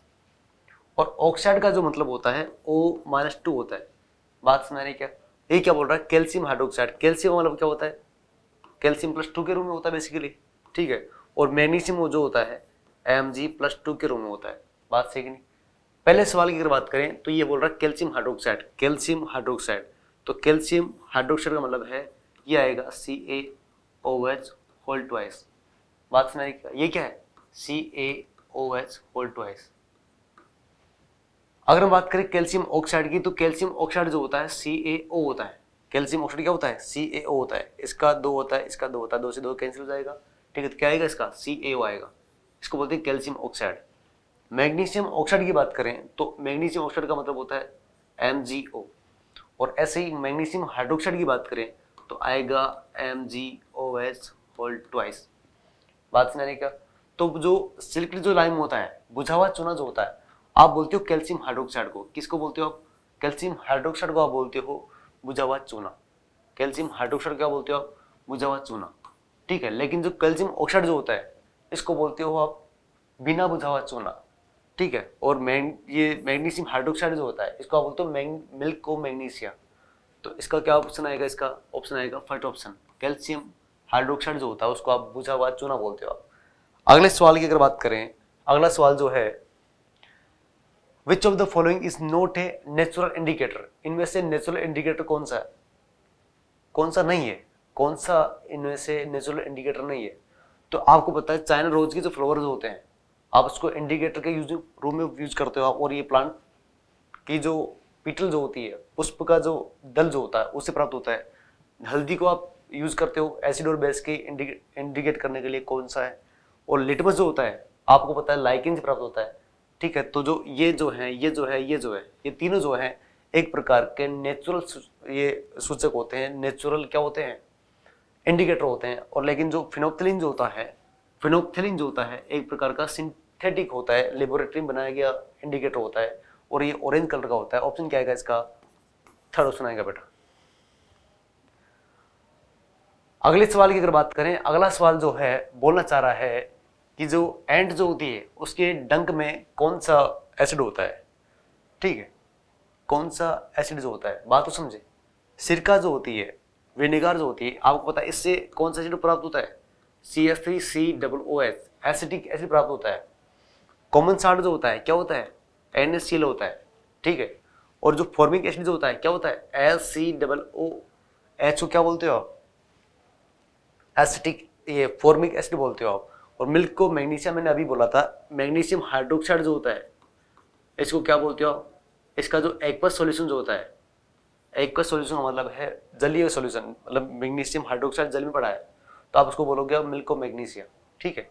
और ऑक्साइड का जो मतलब होता है ओ माइनस टू होता है बात समझ रही क्या ये क्या बोल रहा है कैल्शियम हाइड्रोक्साइड कैल्शियम मतलब क्या होता है कैल्शियम प्लस टू के रूप में होता है बेसिकली ठीक है और मैग्नीशियम जो होता है एम जी प्लस टू के रूप में होता है बात सही नहीं पहले सवाल की अगर बात करें तो ये बोल रहा है कैल्शियम हाइड्रोक्साइड कैल्शियम हाइड्रोक्साइड तो कैल्शियम हाइड्रोक्साइड का मतलब है ये आएगा C A O H whole twice बात समझ ये क्या है C A O H whole twice अगर हम बात करें कैल्शियम ऑक्साइड की तो कैल्शियम ऑक्साइड जो होता है सी ए ओ होता है कैल्शियम ऑक्साइड क्या होता है सी ए ओ होता है इसका दो होता है इसका दो होता है दो से दो कैंसिल हो जाएगा ठीक है तो क्या आएगा इसका सी ए आएगा इसको बोलते हैं कैल्शियम ऑक्साइड मैग्नीशियम ऑक्साइड की बात करें तो मैग्नीशियम ऑक्साइड का मतलब होता है एम जी ओ और ऐसे ही मैग्नीशियम हाइड्रोक्साइड की बात करें तो आएगा M G O S whole twice बात सुनाने का तो जो सिल्कड जो लाइम होता है बुझा हुआ चूना जो होता है आप बोलते हो कैल्शियम हाइड्रोक्साइड को किसको बोलते हो आप कैल्शियम हाइड्रोक्साइड को आप बोलते हो बुझा हुआ चूना कैल्शियम हाइड्रोक्साइड क्या बोलते हो आप बुझा हुआ चूना ठीक है लेकिन जो कैल्शियम ऑक्साइड जो होता है इसको बोलते हो आप बिना बुझा हुआ चूना ठीक है और मैं ये मैग्नीशियम हाइड्रोक्साइड जो होता है इसको आप बोलते हो मैंग मिल्क को मैग्नीशिया तो इसका क्या ऑप्शन आएगा इसका ऑप्शन आएगा फर्स्ट ऑप्शन कैल्शियम हाइड्रोक्साइड जो होता है उसको आप बुझा हुआ चूना बोलते हो आप अगले सवाल की अगर बात करें अगला सवाल जो है which of the following is not a natural indicator इनमें से नेचुरल इंडिकेटर कौन सा है कौन सा नहीं है कौन सा इनमें से नेचुरल इंडिकेटर नहीं है तो आपको पता है चाइना रोज के जो फ्लावर्स होते हैं आप उसको इंडिकेटर के यूज रूम में यूज करते हो आप और ये प्लांट की जो पीटल जो होती है पुष्प का जो दल जो होता है उससे प्राप्त होता है हल्दी को आप यूज करते हो एसिड और बेस के इंडिके इंडिकेट करने के लिए कौन सा है और लिटमस जो होता है आपको पता है लाइकिन से प्राप्त होता है ठीक है तो जो ये जो है ये जो है ये जो है ये तीनों जो है एक प्रकार के नेचुरल ये सूचक होते हैं नेचुरल क्या होते हैं इंडिकेटर होते हैं और लेकिन जो फिनोक्थिलिन जो होता है फिनोक्थिलिन जो होता है एक प्रकार का सिंथेटिक होता है लेबोरेटरी में बनाया गया इंडिकेटर होता है और ये ऑरेंज कलर का होता है ऑप्शन क्या आएगा इसका थर्ड ऑप्शन आएगा बेटा अगले सवाल की अगर बात करें अगला सवाल जो है बोलना चाह रहा है कि जो एंड जो होती है उसके डंक में कौन सा एसिड होता है ठीक है कौन सा एसिड जो होता है बात तो समझे सिरका जो होती है विनेगर जो होती है आपको पता है इससे कौन सा एसिड प्राप्त होता है C S three C double O H acidic acid प्राप्त होता है कॉमन साल्ट जो होता है क्या होता है एन एस सी होता है ठीक है और जो फॉर्मिक एसिड जो होता है क्या होता है L C double O H को क्या बोलते हो आप एसिटिक ये फॉर्मिक एसिड बोलते हो आप और मिल्क को मैग्नीशियम मैंने अभी बोला था मैग्नीशियम हाइड्रोक्साइड जो होता है इसको क्या बोलते हो आप इसका जो एक्वस सॉल्यूशन जो होता है का सोल्यूशन का मतलब है जलीय सोल्यूशन मतलब मैग्नीशियम हाइड्रोक्साइड जल में पड़ा है तो आप उसको बोलोगे मिल्को मैग्नीशियम ठीक है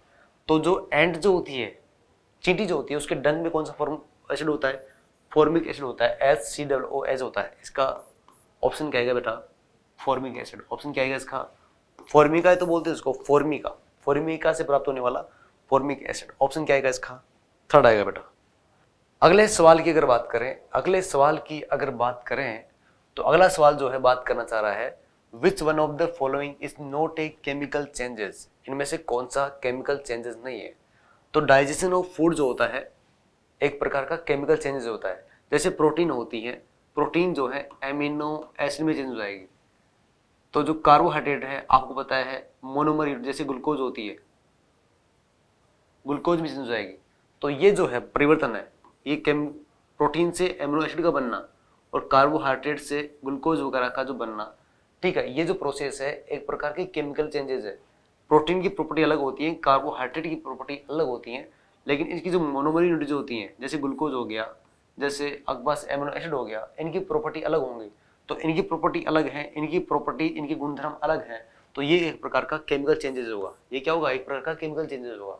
तो जो एंड जो होती है चींटी जो होती है उसके डंग में कौन सा फॉर्म एसिड होता है फॉर्मिक एसिड होता है S C double O H होता है इसका ऑप्शन क्या है बेटा फॉर्मिक एसिड ऑप्शन क्या है इसका फॉर्मिका है तो बोलते हैं उसको फॉर्मिका फॉर्मिका से प्राप्त होने वाला फॉर्मिक एसिड ऑप्शन क्या आएगा इसका थर्ड आएगा बेटा अगले सवाल की अगर बात करें अगले सवाल की अगर बात करें तो अगला सवाल जो है बात करना चाह रहा है which one of the following is not a chemical changes इनमें से कौन सा केमिकल चेंजेस नहीं है तो डाइजेशन ऑफ फूड जो होता है एक प्रकार का केमिकल चेंजेस होता है जैसे प्रोटीन होती है प्रोटीन जो है एमिनो एसिड में चेंज हो जाएगी तो जो कार्बोहाइड्रेट है आपको पता है मोनोमर जैसे ग्लूकोज होती है ग्लूकोज में चेंज हो जाएगी तो ये जो है परिवर्तन है ये केम प्रोटीन से एमिनो एसिड का बनना और कार्बोहाइड्रेट से ग्लूकोज वगैरह का जो बनना ठीक है ये जो प्रोसेस है एक प्रकार के केमिकल चेंजेस है प्रोटीन की प्रॉपर्टी अलग होती है कार्बोहाइड्रेट की प्रॉपर्टी अलग होती है लेकिन इसकी जो मोनोमरी यूनिट जो होती हैं जैसे ग्लूकोज हो गया जैसे अकबास एमिनो एसिड हो गया इनकी प्रॉपर्टी अलग होंगी तो इनकी प्रॉपर्टी अलग है इनकी प्रॉपर्टी इनकी गुणधर्म अलग है तो ये एक प्रकार का केमिकल चेंजेस होगा ये क्या होगा एक प्रकार का केमिकल चेंजेस होगा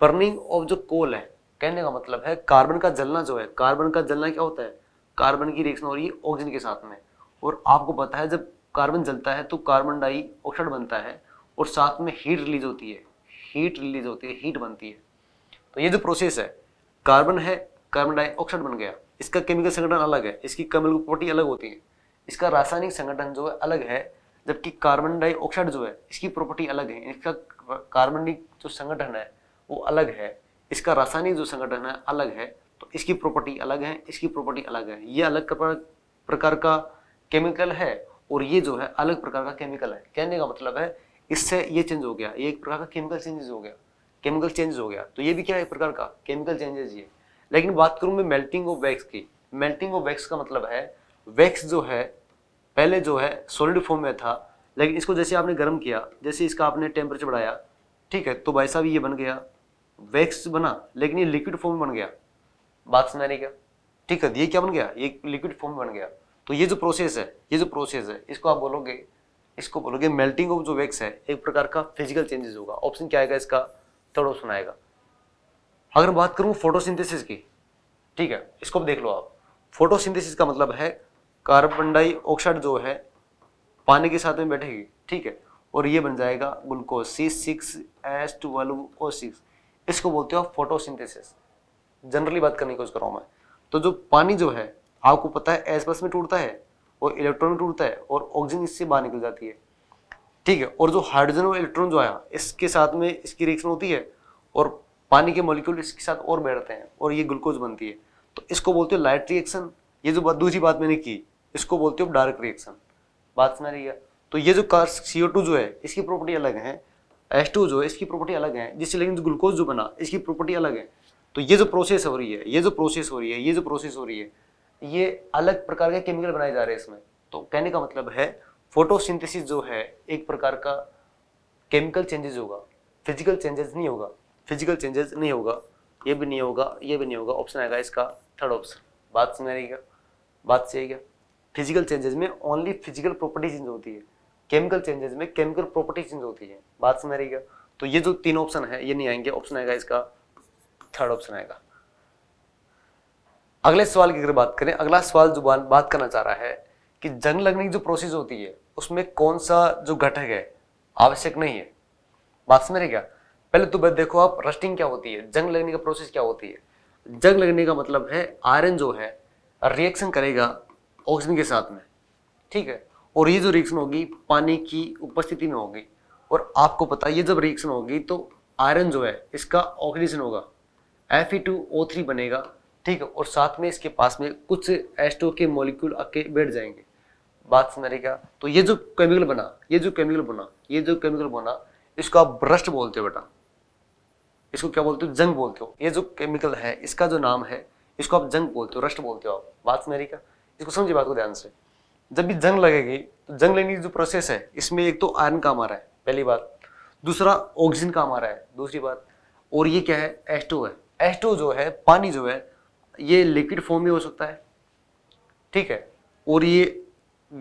बर्निंग ऑफ जो कोल है कहने का मतलब है कार्बन का जलना जो है कार्बन का जलना क्या होता है कार्बन की रिएक्शन हो रही है ऑक्सीजन के साथ में और आपको पता है जब कार्बन जलता है तो कार्बन ऑक्साइड बनता है और साथ में हीट रिलीज होती है हीट रिलीज होती है हीट बनती है तो ये जो प्रोसेस है कार्बन है कार्बन डाइऑक्साइड बन गया इसका केमिकल संगठन अलग है इसकी केमिकल प्रॉपर्टी अलग होती है इसका रासायनिक संगठन जो है अलग है जबकि कार्बन डाइऑक्साइड जो है इसकी प्रॉपर्टी अलग है इसका कार्बनिक जो संगठन है वो अलग है इसका रासायनिक जो संगठन है अलग है इसकी प्रॉपर्टी अलग है इसकी प्रॉपर्टी अलग है ये अलग प्रकार का केमिकल है और ये जो है अलग प्रकार का केमिकल है कहने का मतलब है इससे ये चेंज हो गया ये एक प्रकार का केमिकल चेंजेस हो गया केमिकल चेंजेस हो गया तो ये भी क्या है एक प्रकार का केमिकल चेंजेस ये लेकिन बात करूँ मैं मेल्टिंग ऑफ वैक्स की मेल्टिंग ऑफ वैक्स का मतलब है वैक्स जो है पहले जो है सॉलिड फॉर्म में था लेकिन इसको जैसे आपने गर्म किया जैसे इसका आपने टेम्परेचर बढ़ाया ठीक है तो वैसा भी ये बन गया वैक्स बना लेकिन ये लिक्विड फॉर्म बन गया बात सुनाने का ठीक है ये क्या बन गया ये लिक्विड फॉर्म बन गया तो ये जो प्रोसेस है ये जो प्रोसेस है इसको आप बोलोगे इसको बोलोगे मेल्टिंग ऑफ जो वैक्स है एक प्रकार का फिजिकल चेंजेस होगा ऑप्शन क्या आएगा इसका थर्ड ऑप्शन आएगा अगर बात करूँ फोटोसिंथेसिस की ठीक है इसको देख लो आप फोटोसिंथेसिस का मतलब है कार्बन डाइऑक्साइड जो है पानी के साथ में बैठेगी ठीक है और ये बन जाएगा glucose C six S two O six इसको बोलते हो फोटोसिंथेसिस जनरली बात करने की कोशिश कर रहा हूँ मैं तो जो पानी जो है आपको पता है एस प्लस में टूटता है और इलेक्ट्रॉन में टूटता है और ऑक्सीजन इससे बाहर निकल जाती है ठीक है और जो हाइड्रोजन और इलेक्ट्रॉन जो आया इसके साथ में इसकी रिएक्शन होती है और पानी के मॉलिक्यूल इसके साथ और बैठते हैं और ये ग्लूकोज बनती है तो इसको बोलते हो लाइट रिएक्शन ये जो दूसरी बात मैंने की इसको बोलते हो डार्क रिएक्शन बात सुना रही है तो ये जो कार सी जो है इसकी प्रॉपर्टी अलग है एस जो है इसकी प्रॉपर्टी अलग है जिससे लेकिन ग्लूकोज जो बना इसकी प्रॉपर्टी अलग है तो ये जो प्रोसेस हो रही है ये जो प्रोसेस हो रही है ये जो प्रोसेस हो रही है ये अलग प्रकार के केमिकल बनाए जा रहे हैं इसमें तो कहने का मतलब है फोटोसिंथेसिस जो है एक प्रकार का केमिकल चेंजेस होगा फिजिकल चेंजेस नहीं होगा फिजिकल चेंजेस नहीं होगा ये भी नहीं होगा ये भी नहीं होगा ऑप्शन आएगा इसका थर्ड ऑप्शन बात समझ क्या बात से आएगा फिजिकल चेंजेस में ओनली फिजिकल प्रॉपर्टी चेंज होती है केमिकल चेंजेस में केमिकल प्रॉपर्टी चेंज होती है बात समझ क्या तो ये जो तीन ऑप्शन है ये नहीं आएंगे ऑप्शन आएगा इसका थर्ड ऑप्शन आएगा अगले सवाल की अगर बात करें अगला सवाल जो बात करना चाह रहा है कि जंग लगने की जो प्रोसेस होती है उसमें कौन सा जो घटक है आवश्यक नहीं है बात समझ रहे क्या पहले तो देखो आप रस्टिंग क्या होती है जंग लगने का प्रोसेस क्या होती है जंग लगने का मतलब है आयरन जो है रिएक्शन करेगा ऑक्सीजन के साथ में ठीक है और ये जो रिएक्शन होगी पानी की उपस्थिति में होगी और आपको पता है ये जब रिएक्शन होगी तो आयरन जो है इसका ऑक्सीजन होगा F E two O three बनेगा ठीक है और साथ में इसके पास में कुछ एस टू के मोलिक्यूल आके बैठ जाएंगे बात समझ रहे क्या तो ये जो केमिकल बना ये जो केमिकल बना ये जो केमिकल बना इसको आप ब्रस्ट बोलते हो बेटा इसको क्या बोलते हो जंग बोलते हो ये जो केमिकल है इसका जो नाम है इसको आप जंग बोलते हो रस्ट बोलते हो आप बात समझ रही क्या इसको समझिए बात को ध्यान से जब भी जंग लगेगी तो जंग लेने की जो प्रोसेस है इसमें एक तो आयरन काम आ रहा है पहली बात दूसरा ऑक्सीजन काम आ रहा है दूसरी बात और ये क्या है एस्टो है एस टू जो है पानी जो है ये लिक्विड फॉर्म में हो सकता है ठीक है और ये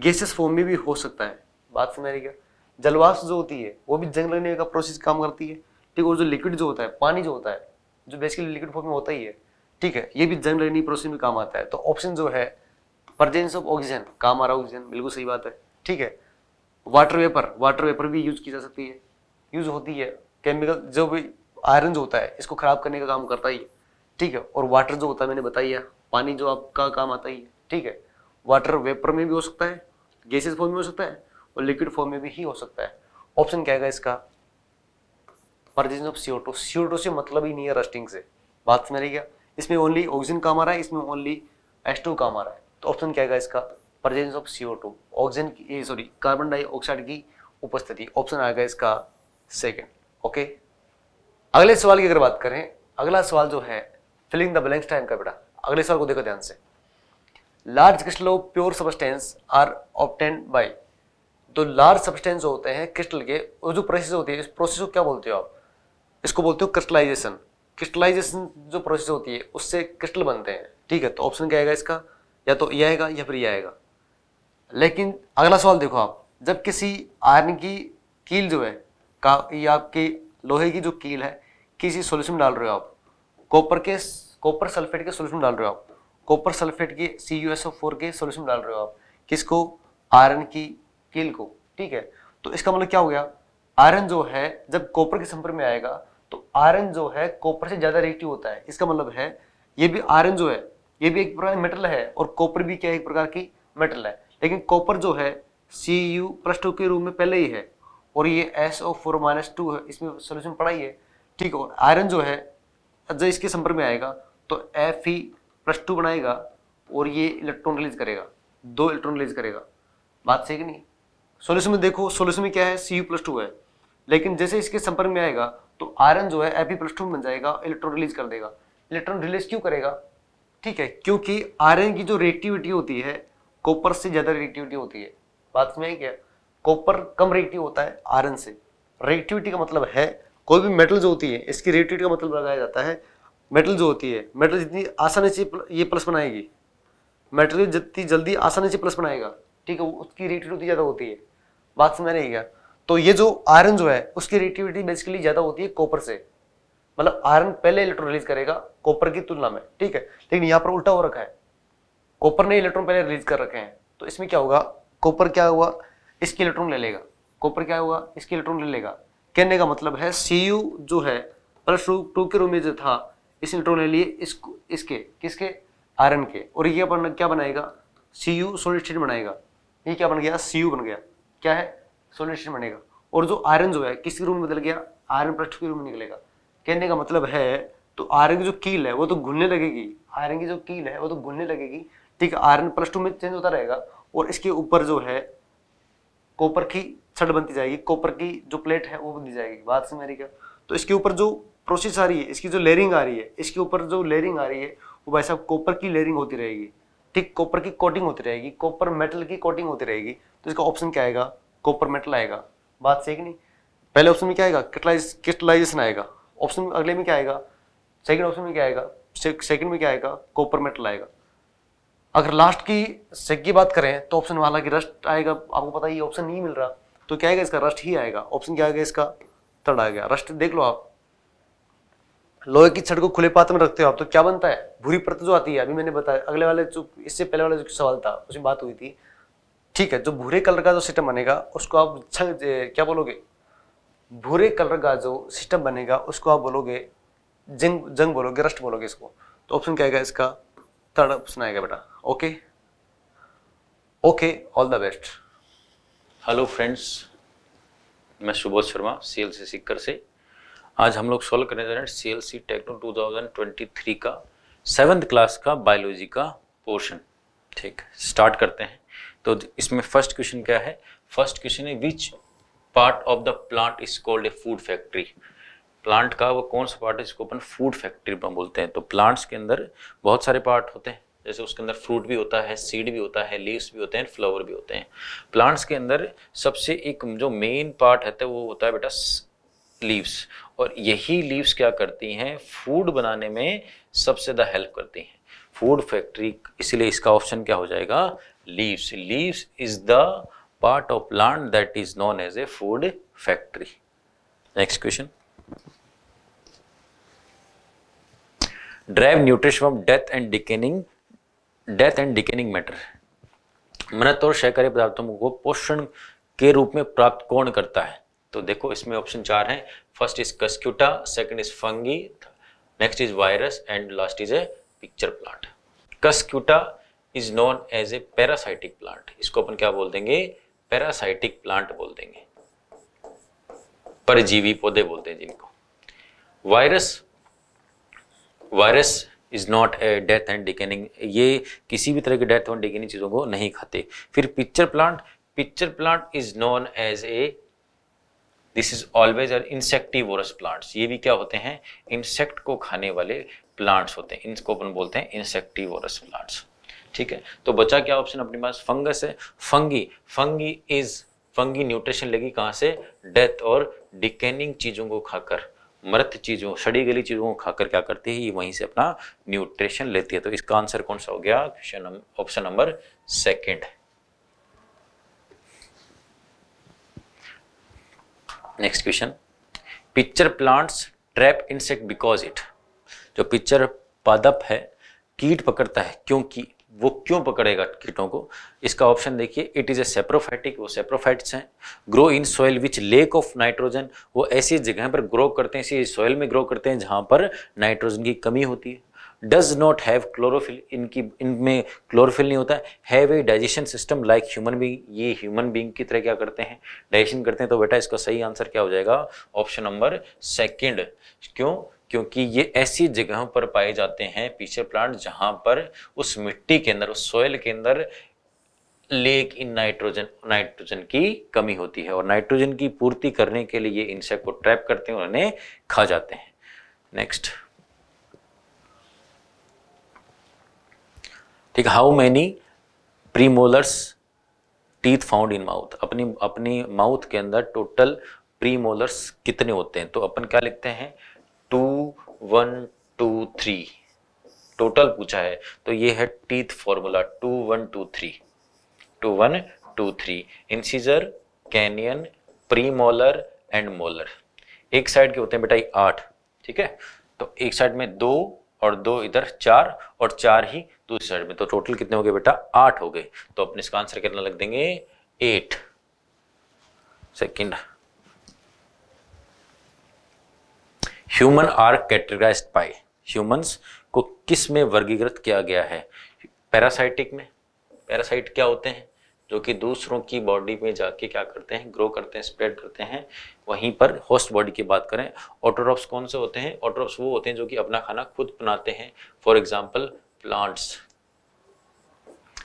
गैसेस फॉर्म में भी हो सकता है बात समझ रही क्या जलवाष्प जो होती है वो भी जंग लगने का प्रोसेस काम करती है ठीक है और जो लिक्विड जो होता है पानी जो होता है जो बेसिकली लिक्विड फॉर्म में होता ही है ठीक है ये भी जंग लगने प्रोसेस में काम आता है तो ऑप्शन जो है प्रजेंस ऑफ ऑक्सीजन काम आ रहा ऑक्सीजन बिल्कुल सही बात है ठीक है वाटर वेपर वाटर वेपर भी यूज की जा सकती है यूज होती है केमिकल जो भी आयरन जो होता है इसको खराब करने का काम करता ही है ठीक है और वाटर जो होता है मैंने बताया पानी जो आपका काम आता ही है ठीक है वाटर वेपर में भी हो सकता है गैसेज फॉर्म में हो सकता है और लिक्विड फॉर्म में भी ही हो सकता है ऑप्शन क्या है इसका ऑरिजिन ऑफ सीओटो सीओटो से मतलब ही नहीं है रस्टिंग से बात समझ क्या इसमें ओनली ऑक्सीजन काम आ रहा है इसमें ओनली एच टू काम आ रहा है तो ऑप्शन क्या है इसका presence of CO two oxygen की सॉरी कार्बन डाइऑक्साइड की उपस्थिति ऑप्शन आएगा इसका सेकेंड ओके अगले सवाल की अगर बात करें अगला सवाल जो है फिलिंग द ब्लैंक्स टाइम का बेटा अगले सवाल को देखो ध्यान से large crystal pure substance are obtain by तो लार्ज सब्सटेंस जो होते हैं क्रिस्टल के और जो प्रोसेस होती है इस प्रोसेस को क्या बोलते हो आप इसको बोलते हो क्रिस्टलाइजेशन क्रिस्टलाइजेशन जो प्रोसेस होती है उससे क्रिस्टल बनते हैं ठीक है तो ऑप्शन क्या आएगा इसका या तो ये आएगा या फिर ये आएगा लेकिन अगला सवाल देखो आप जब किसी आयरन की कील जो है का या आपकी लोहे की जो कील है किसी सोल्यूशन डाल रहे हो आप कॉपर के कॉपर सल्फेट के सोल्यूशन डाल रहे हो आप कॉपर सल्फेट के C U S O four के सोल्यूशन डाल रहे हो आप किसको आयरन की कील को ठीक है तो इसका मतलब क्या हो गया आयरन जो है जब कॉपर के संपर्क में आएगा तो आयरन जो है कॉपर से ज़्यादा रिएक्टिव होता है इसका मतलब है ये भी आयरन जो है ये भी एक प्रकार की मेटल है और कॉपर भी क्या एक प्रकार की मेटल है लेकिन कॉपर जो है सी यू प्लस टू के रूप में पहले ही है और ये S O four minus two है इसमें सोल्यूशन पड़ा ही है ठीक है आयरन जो है जब अच्छा इसके संपर्क में आएगा तो एफ ही प्लस टू बनाएगा और ये इलेक्ट्रॉन रिलीज करेगा दो इलेक्ट्रॉन रिलीज करेगा बात सही कि नहीं सोल्यूशन में देखो सोल्यूशन में क्या है सी यू प्लस टू है लेकिन जैसे इसके संपर्क में आएगा तो आयरन जो है एफ ही प्लस टू बन जाएगा इलेक्ट्रॉन रिलीज कर देगा इलेक्ट्रॉन रिलीज क्यों करेगा ठीक है क्योंकि आयरन की जो रिएक्टिविटी होती है कॉपर से ज़्यादा रिएक्टिविटी होती है बात में क्या कॉपर कम रिएक्टिव होता है आयरन से रिएक्टिविटी का मतलब है कोई भी मेटल जो होती है इसकी रेटेड का मतलब लगाया जाता है मेटल जो होती है मेटल जितनी आसानी से ये प्लस बनाएगी मेटल जितनी जल्दी आसानी से प्लस बनाएगा ठीक है उसकी रेटेड उतनी ज़्यादा होती है बात समझ नहीं गया तो ये जो आयरन जो है उसकी रेटिविटी बेसिकली ज़्यादा होती है कॉपर से मतलब आयरन पहले इलेक्ट्रॉन रिलीज करेगा कॉपर की तुलना में ठीक है लेकिन यहाँ पर उल्टा हो रखा है कॉपर ने इलेक्ट्रॉन पहले रिलीज कर रखे हैं तो इसमें क्या होगा कॉपर क्या हुआ इसकी इलेक्ट्रॉन ले लेगा कॉपर क्या हुआ इसकी इलेक्ट्रॉन ले लेगा कहने का मतलब है सी यू जो है प्लस मतलब टू टू के रूम में जो था इस इलेक्ट्रॉन ले लिए इसको इसके किसके आयरन के और ये अपन क्या बनाएगा सी यू सोलिड स्टेट बनाएगा ये क्या बन गया सी यू बन गया क्या है सोलिड स्टेट बनेगा और जो आयरन जो है किसके रूम में बदल गया आयरन प्लस टू के रूम में निकलेगा कहने का मतलब है तो आयरन की जो कील है वो तो घुलने लगेगी आयरन की जो कील है वो तो घुलने लगेगी ठीक है आयरन प्लस टू में चेंज होता रहेगा और इसके ऊपर जो है कॉपर की छड़ बनती जाएगी कॉपर की जो प्लेट है वो बनती जाएगी बात समझ रही क्या तो इसके ऊपर जो प्रोसेस आ रही है इसकी जो लेयरिंग आ रही है इसके ऊपर जो लेयरिंग आ रही है वो भाई साहब कॉपर की लेयरिंग होती रहेगी ठीक कॉपर की कोटिंग होती रहेगी कॉपर मेटल की कोटिंग होती रहेगी तो इसका ऑप्शन क्या आएगा कॉपर मेटल आएगा बात सही नहीं पहले ऑप्शन में क्या आएगा क्रिस्टलाइजेशन आएगा ऑप्शन अगले में क्या आएगा सेकंड ऑप्शन में क्या आएगा सेकंड में क्या आएगा कॉपर मेटल आएगा अगर लास्ट की सेक की बात करें तो ऑप्शन वाला की रस्ट आएगा आपको पता ही ऑप्शन नहीं मिल रहा तो क्या आएगा इसका रस्ट ही आएगा ऑप्शन क्या आएगा इसका थर्ड आ गया रस्ट देख लो आप लोहे की छड़ को खुले पात्र में रखते हो आप तो क्या बनता है भूरी परत जो आती है अभी मैंने बताया अगले वाले जो इससे पहले वाला जो सवाल था उसमें बात हुई थी ठीक है जो भूरे कलर का जो सिस्टम बनेगा उसको आप छंग क्या बोलोगे भूरे कलर का जो सिस्टम बनेगा उसको आप बोलोगे जंग जंग बोलोगे रस्ट बोलोगे इसको तो ऑप्शन क्या आएगा इसका थर्ड ऑप्शन आएगा बेटा okay okay all the best hello friends मैं Subodh Sharma C L C Sikar से आज हम लोग सॉल्व करने जा रहे हैं सी एल सी टेक्नो 2023 का सेवन्थ क्लास का बायोलॉजी का पोर्शन ठीक स्टार्ट करते हैं तो इसमें फर्स्ट क्वेश्चन क्या है फर्स्ट क्वेश्चन है which part of the plant is called a food factory plant का वो कौन सा पार्ट है जिसको अपन फूड फैक्ट्री बोलते हैं तो प्लांट्स के अंदर बहुत सारे पार्ट होते हैं जैसे उसके अंदर फ्रूट भी होता है सीड भी होता है लीव्स भी होते हैं फ्लावर भी होते हैं प्लांट्स के अंदर सबसे एक जो मेन पार्ट है तो वो होता है बेटा लीव्स और यही लीव्स क्या करती हैं फूड बनाने में सबसे ज़्यादा हेल्प करती हैं फूड फैक्ट्री इसलिए इसका ऑप्शन क्या हो जाएगा leaves leaves is the part of plant that is known as a food factory next question derive nutrition from dead and decaying dead and decaying matter मृत और शहकारी पदार्थों को पोषण के रूप में प्राप्त कौन करता है तो देखो इसमें ऑप्शन चार हैं first is Cuscuta second is fungi next is virus and last is a pitcher plant Cuscuta is known as a parasitic plant इसको अपन क्या बोल देंगे पैरासाइटिक प्लांट बोल देंगे परजीवी पौधे बोलते हैं जिनको virus virus is not dead and decaying ये किसी भी तरह की डेथ और डिकेनिंग चीज़ों को नहीं खाते फिर pitcher plant pitcher plant is known as a this is always are insectivorous plants ये भी क्या होते हैं इंसेक्ट को खाने वाले प्लांट्स होते हैं इनको अपन बोलते हैं इंसेक्टिवोरस प्लांट्स ठीक है तो बचा क्या ऑप्शन अपने पास फंगस है fungi fungi is fungi nutrition लेगी कहाँ से डेथ और डिकेनिंग चीज़ों को खाकर मृत चीज़ों सड़ी गली चीज़ों को खाकर क्या करती है ये वहीं से अपना न्यूट्रिशन लेती है तो इसका आंसर कौन सा हो गया question option number second next question pitcher plants trap insect because it जो पिक्चर पादप है कीट पकड़ता है क्योंकि वो क्यों पकड़ेगा कीटों को इसका ऑप्शन देखिए इट इज़ ए सेप्रोफाइटिक वो सेप्रोफाइट्स हैं grow in soil which lack of nitrogen वो ऐसी जगह पर ग्रो करते हैं ऐसी सॉइल में ग्रो करते हैं जहाँ पर नाइट्रोजन की कमी होती है डज नॉट हैव क्लोरोफिल इनकी इनमें क्लोरोफिल नहीं होता have a digestion system like human being ये ह्यूमन बींग की तरह क्या करते हैं डाइजेशन करते हैं तो बेटा इसका सही आंसर क्या हो जाएगा ऑप्शन नंबर सेकेंड क्यों क्योंकि ये ऐसी जगहों पर पाए जाते हैं पीछे प्लांट जहाँ पर उस मिट्टी के अंदर उस सोयल के अंदर लेक इन नाइट्रोजन नाइट्रोजन की कमी होती है और नाइट्रोजन की पूर्ति करने के लिए इंसेक्ट को ट्रैप करते हैं उन्हें खा जाते हैं नेक्स्ट ठीक how many premolars teeth found in mouth अपनी अपनी माउथ के अंदर टोटल प्रीमोलर्स कितने होते हैं तो अपन क्या लिखते हैं two one two three total पूछा है तो ये है teeth formula two one two three two one two three incisor canine pre molar and molar एक साइड के होते हैं बेटा आठ ठीक है तो एक साइड में दो और दो इधर चार और चार ही दूसरी साइड में तो टोटल कितने हो गए बेटा आठ हो गए तो अपने इसका आंसर कितना लग देंगे eight second human are categorize by humans को किस में वर्गीकृत किया गया है पैरासाइटिक में पैरासाइट क्या होते हैं जो कि दूसरों की बॉडी में जाके क्या करते हैं ग्रो करते हैं स्प्रेड करते हैं वहीं पर होस्ट बॉडी की बात करें ऑटोड्रॉप्स कौन से होते हैं ऑटोड्रॉप्स वो होते हैं जो कि अपना खाना खुद बनाते हैं फॉर एग्जाम्पल प्लांट्स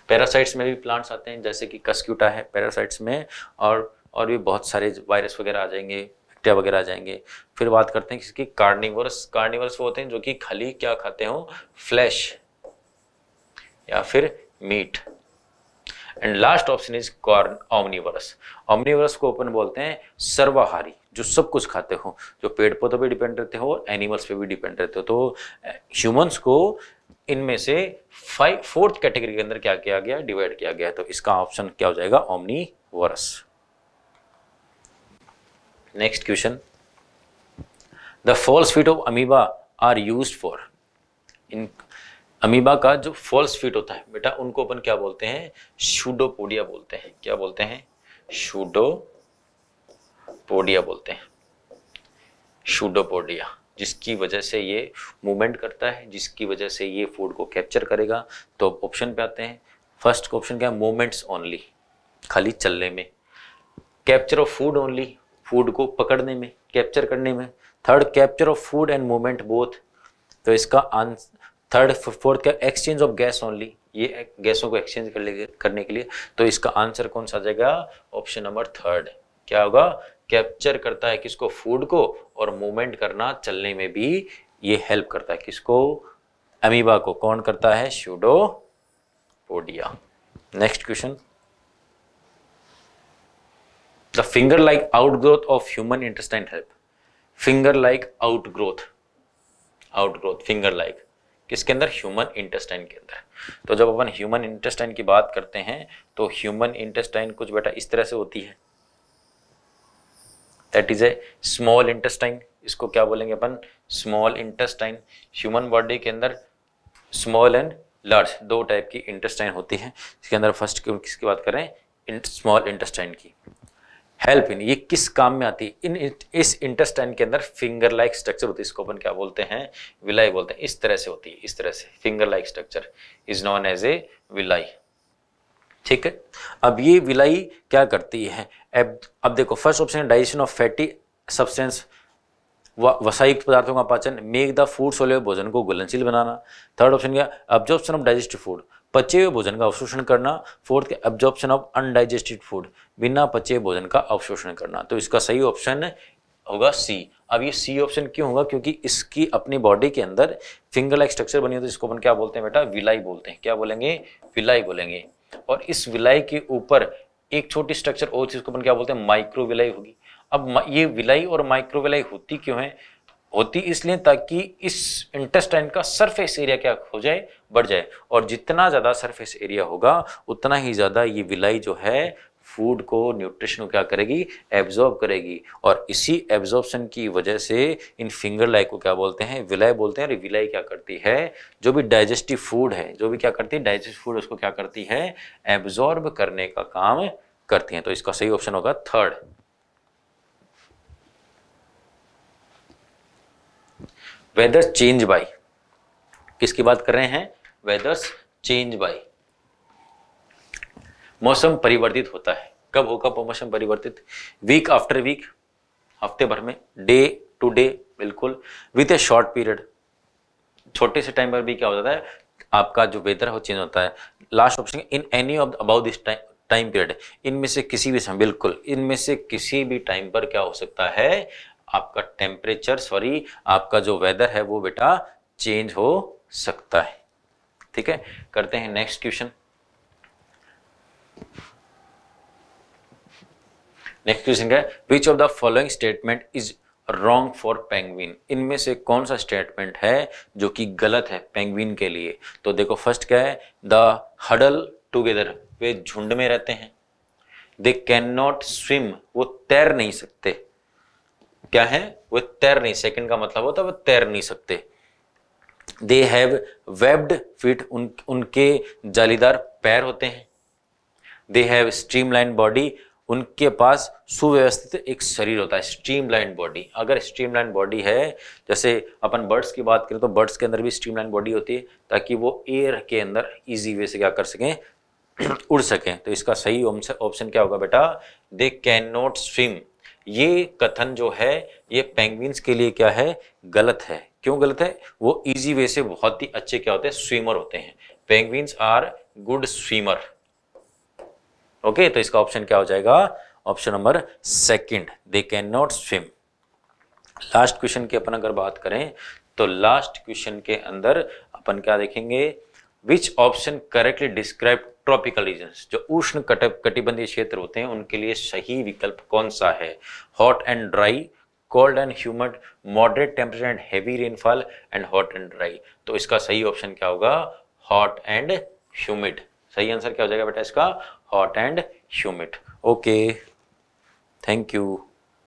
पैरासाइट्स में भी प्लांट्स आते हैं जैसे कि कस्क्यूटा है पैरासाइट्स में और और भी बहुत सारे वायरस वगैरह आ जाएंगे बैक्टीरिया वगैरह आ जाएंगे फिर बात करते हैं किसकी कार्निवर्स कार्निवर्स वो होते हैं जो कि खाली क्या खाते हो फ्लैश या फिर meat and last option is corn omnivorous omnivorous को ओपन बोलते हैं सर्वाहारी जो सब कुछ खाते हो जो पेड़ पौधों पे डिपेंड रहते हो और एनिमल्स पे भी डिपेंड रहते हो तो ह्यूमंस को इनमें से फाइव फोर्थ कैटेगरी के अंदर क्या किया गया डिवाइड किया गया तो इसका ऑप्शन क्या हो जाएगा omni next question the false feet of amoeba are use for in amoeba का जो फॉल्स फीट होता है बेटा उनको अपन क्या बोलते हैं शूडोपोडिया बोलते हैं क्या बोलते हैं शूडोपोडिया बोलते हैं शूडोपोडिया जिसकी वजह से ये मूवमेंट करता है जिसकी वजह से ये फूड को कैप्चर करेगा तो ऑप्शन पे आते हैं फर्स्ट ऑप्शन क्या है मूवमेंट्स ओनली खाली चलने में capture of food only food को पकड़ने में कैप्चर करने में third capture of food and movement both तो इसका third fourth exchange of gas only ये गैसों को एक्सचेंज कर ले करने के लिए तो इसका आंसर कौन सा जाएगा ऑप्शन नंबर थर्ड क्या होगा कैप्चर करता है किसको फूड को और मूवमेंट करना चलने में भी ये हेल्प करता है किसको अमीबा को कौन करता है pseudopodia next question The finger like outgrowth of human intestine help finger like outgrowth outgrowth finger like किसके अंदर ह्यूमन इंटेस्टाइन के अंदर तो जब अपन ह्यूमन इंटेस्टाइन की बात करते हैं तो ह्यूमन इंटेस्टाइन कुछ बेटा इस तरह से होती है that is a small intestine इसको क्या बोलेंगे अपन स्मॉल इंटेस्टाइन ह्यूमन बॉडी के अंदर स्मॉल एंड लार्ज दो टाइप की इंटेस्टाइन होती है इसके अंदर फर्स्ट किसकी बात करें स्मॉल इंटेस्टाइन की हेल्प इन ये किस काम में आती है इन इस इंटेस्टाइन के अंदर फिंगर लाइक स्ट्रक्चर होती है इसको अपन क्या बोलते हैं विलाई बोलते हैं इस तरह से होती है इस तरह से finger like structure is known as a villi ठीक है अब ये विलाई क्या करती है अब अब देखो फर्स्ट ऑप्शन है डाइजेशन ऑफ फैटी सब्सटेंस वसायुक्त पदार्थों का पाचन मेक द फूड सोले भोजन को गुलनशील बनाना थर्ड ऑप्शन क्या ऑब्जॉर्प्शन ऑफ डाइजेस्टिव फूड पचे हुए भोजन का अवशोषण करना फोर्थ के एब्जॉर्प्शन ऑफ अनडाइजेस्टेड फूड बिना पचे भोजन का अवशोषण करना तो इसका सही ऑप्शन होगा सी अब ये सी ऑप्शन क्यों होगा क्योंकि इसकी अपनी बॉडी के अंदर फिंगर लाइक स्ट्रक्चर बनी होती है इसको अपन क्या बोलते हैं बेटा विलाई बोलते हैं क्या बोलेंगे विलाई बोलेंगे और इस विलाई के ऊपर एक छोटी स्ट्रक्चर और थी इसको अपन क्या बोलते हैं माइक्रो विलाई होगी अब ये विलाई और माइक्रो विलाई होती क्यों है होती इसलिए ताकि इस इंटेस्टाइन का सरफेस एरिया क्या हो जाए बढ़ जाए और जितना ज़्यादा सरफेस एरिया होगा उतना ही ज़्यादा ये विलाई जो है फूड को न्यूट्रिशन को क्या करेगी एब्जॉर्ब करेगी और इसी एब्जॉर्बशन की वजह से इन फिंगर लाई को क्या बोलते हैं विलाई बोलते हैं और विलाई क्या करती है जो भी डाइजेस्टिव फूड है जो भी क्या करती है डाइजेस्टिव फूड उसको क्या करती है एब्जॉर्ब करने का काम करती हैं तो इसका सही ऑप्शन होगा थर्ड वेदर्स चेंज बाई किसकी बात कर रहे हैं वेदर्स चेंज बाई मौसम परिवर्तित होता है कब होगा मौसम परिवर्तित वीक आफ्टर वीक हफ्ते भर में डे टू डे बिल्कुल विद ए शॉर्ट पीरियड छोटे से टाइम पर भी क्या हो जाता है आपका जो वेदर है वो चेंज होता है last option in any of about this time time period इनमें से किसी भी समय बिल्कुल इनमें से किसी भी टाइम पर क्या हो सकता है आपका टेम्परेचर सॉरी आपका जो वेदर है वो बेटा चेंज हो सकता है ठीक है करते हैं नेक्स्ट क्वेश्चन नेक्स्ट क्वेश्चन क्या है which of the following statement is wrong for penguin इनमें से कौन सा स्टेटमेंट है जो कि गलत है पेंगविन के लिए तो देखो फर्स्ट क्या है द हडल टूगेदर वे झुंड में रहते हैं दे कैन नॉट स्विम वो तैर नहीं सकते क्या है वे तैर नहीं सेकंड का मतलब होता है वह तैर नहीं सकते दे हैव वेब्ड फीट उनके जालीदार पैर होते हैं they have streamline body उनके पास सुव्यवस्थित एक शरीर होता है स्ट्रीम लाइन बॉडी अगर स्ट्रीम लाइन बॉडी है जैसे अपन बर्ड्स की बात करें तो बर्ड्स के अंदर भी स्ट्रीम लाइन बॉडी होती है ताकि वो एयर के अंदर इजी वे से क्या कर सकें <clears throat> उड़ सकें तो इसका सही ऑप्शन क्या होगा बेटा दे कैन नॉट स्विम ये कथन जो है ये पेंगुइन्स के लिए क्या है गलत है क्यों गलत है वो इजी वे से बहुत ही अच्छे क्या होते हैं स्विमर होते हैं penguins are good swimmer okay तो इसका ऑप्शन क्या हो जाएगा option number second they can not swim last question की अपन अगर बात करें तो लास्ट क्वेश्चन के अंदर अपन क्या देखेंगे which option correctly describe tropical region जो उष्ण कटिबंधीय क्षेत्र होते हैं उनके लिए सही विकल्प कौन सा है hot and dry cold and humid moderate temperature and heavy rainfall and hot and dry तो इसका सही ऑप्शन क्या होगा हॉट एंड ह्यूमिड सही आंसर क्या हो जाएगा बेटा इसका hot and humid okay thank you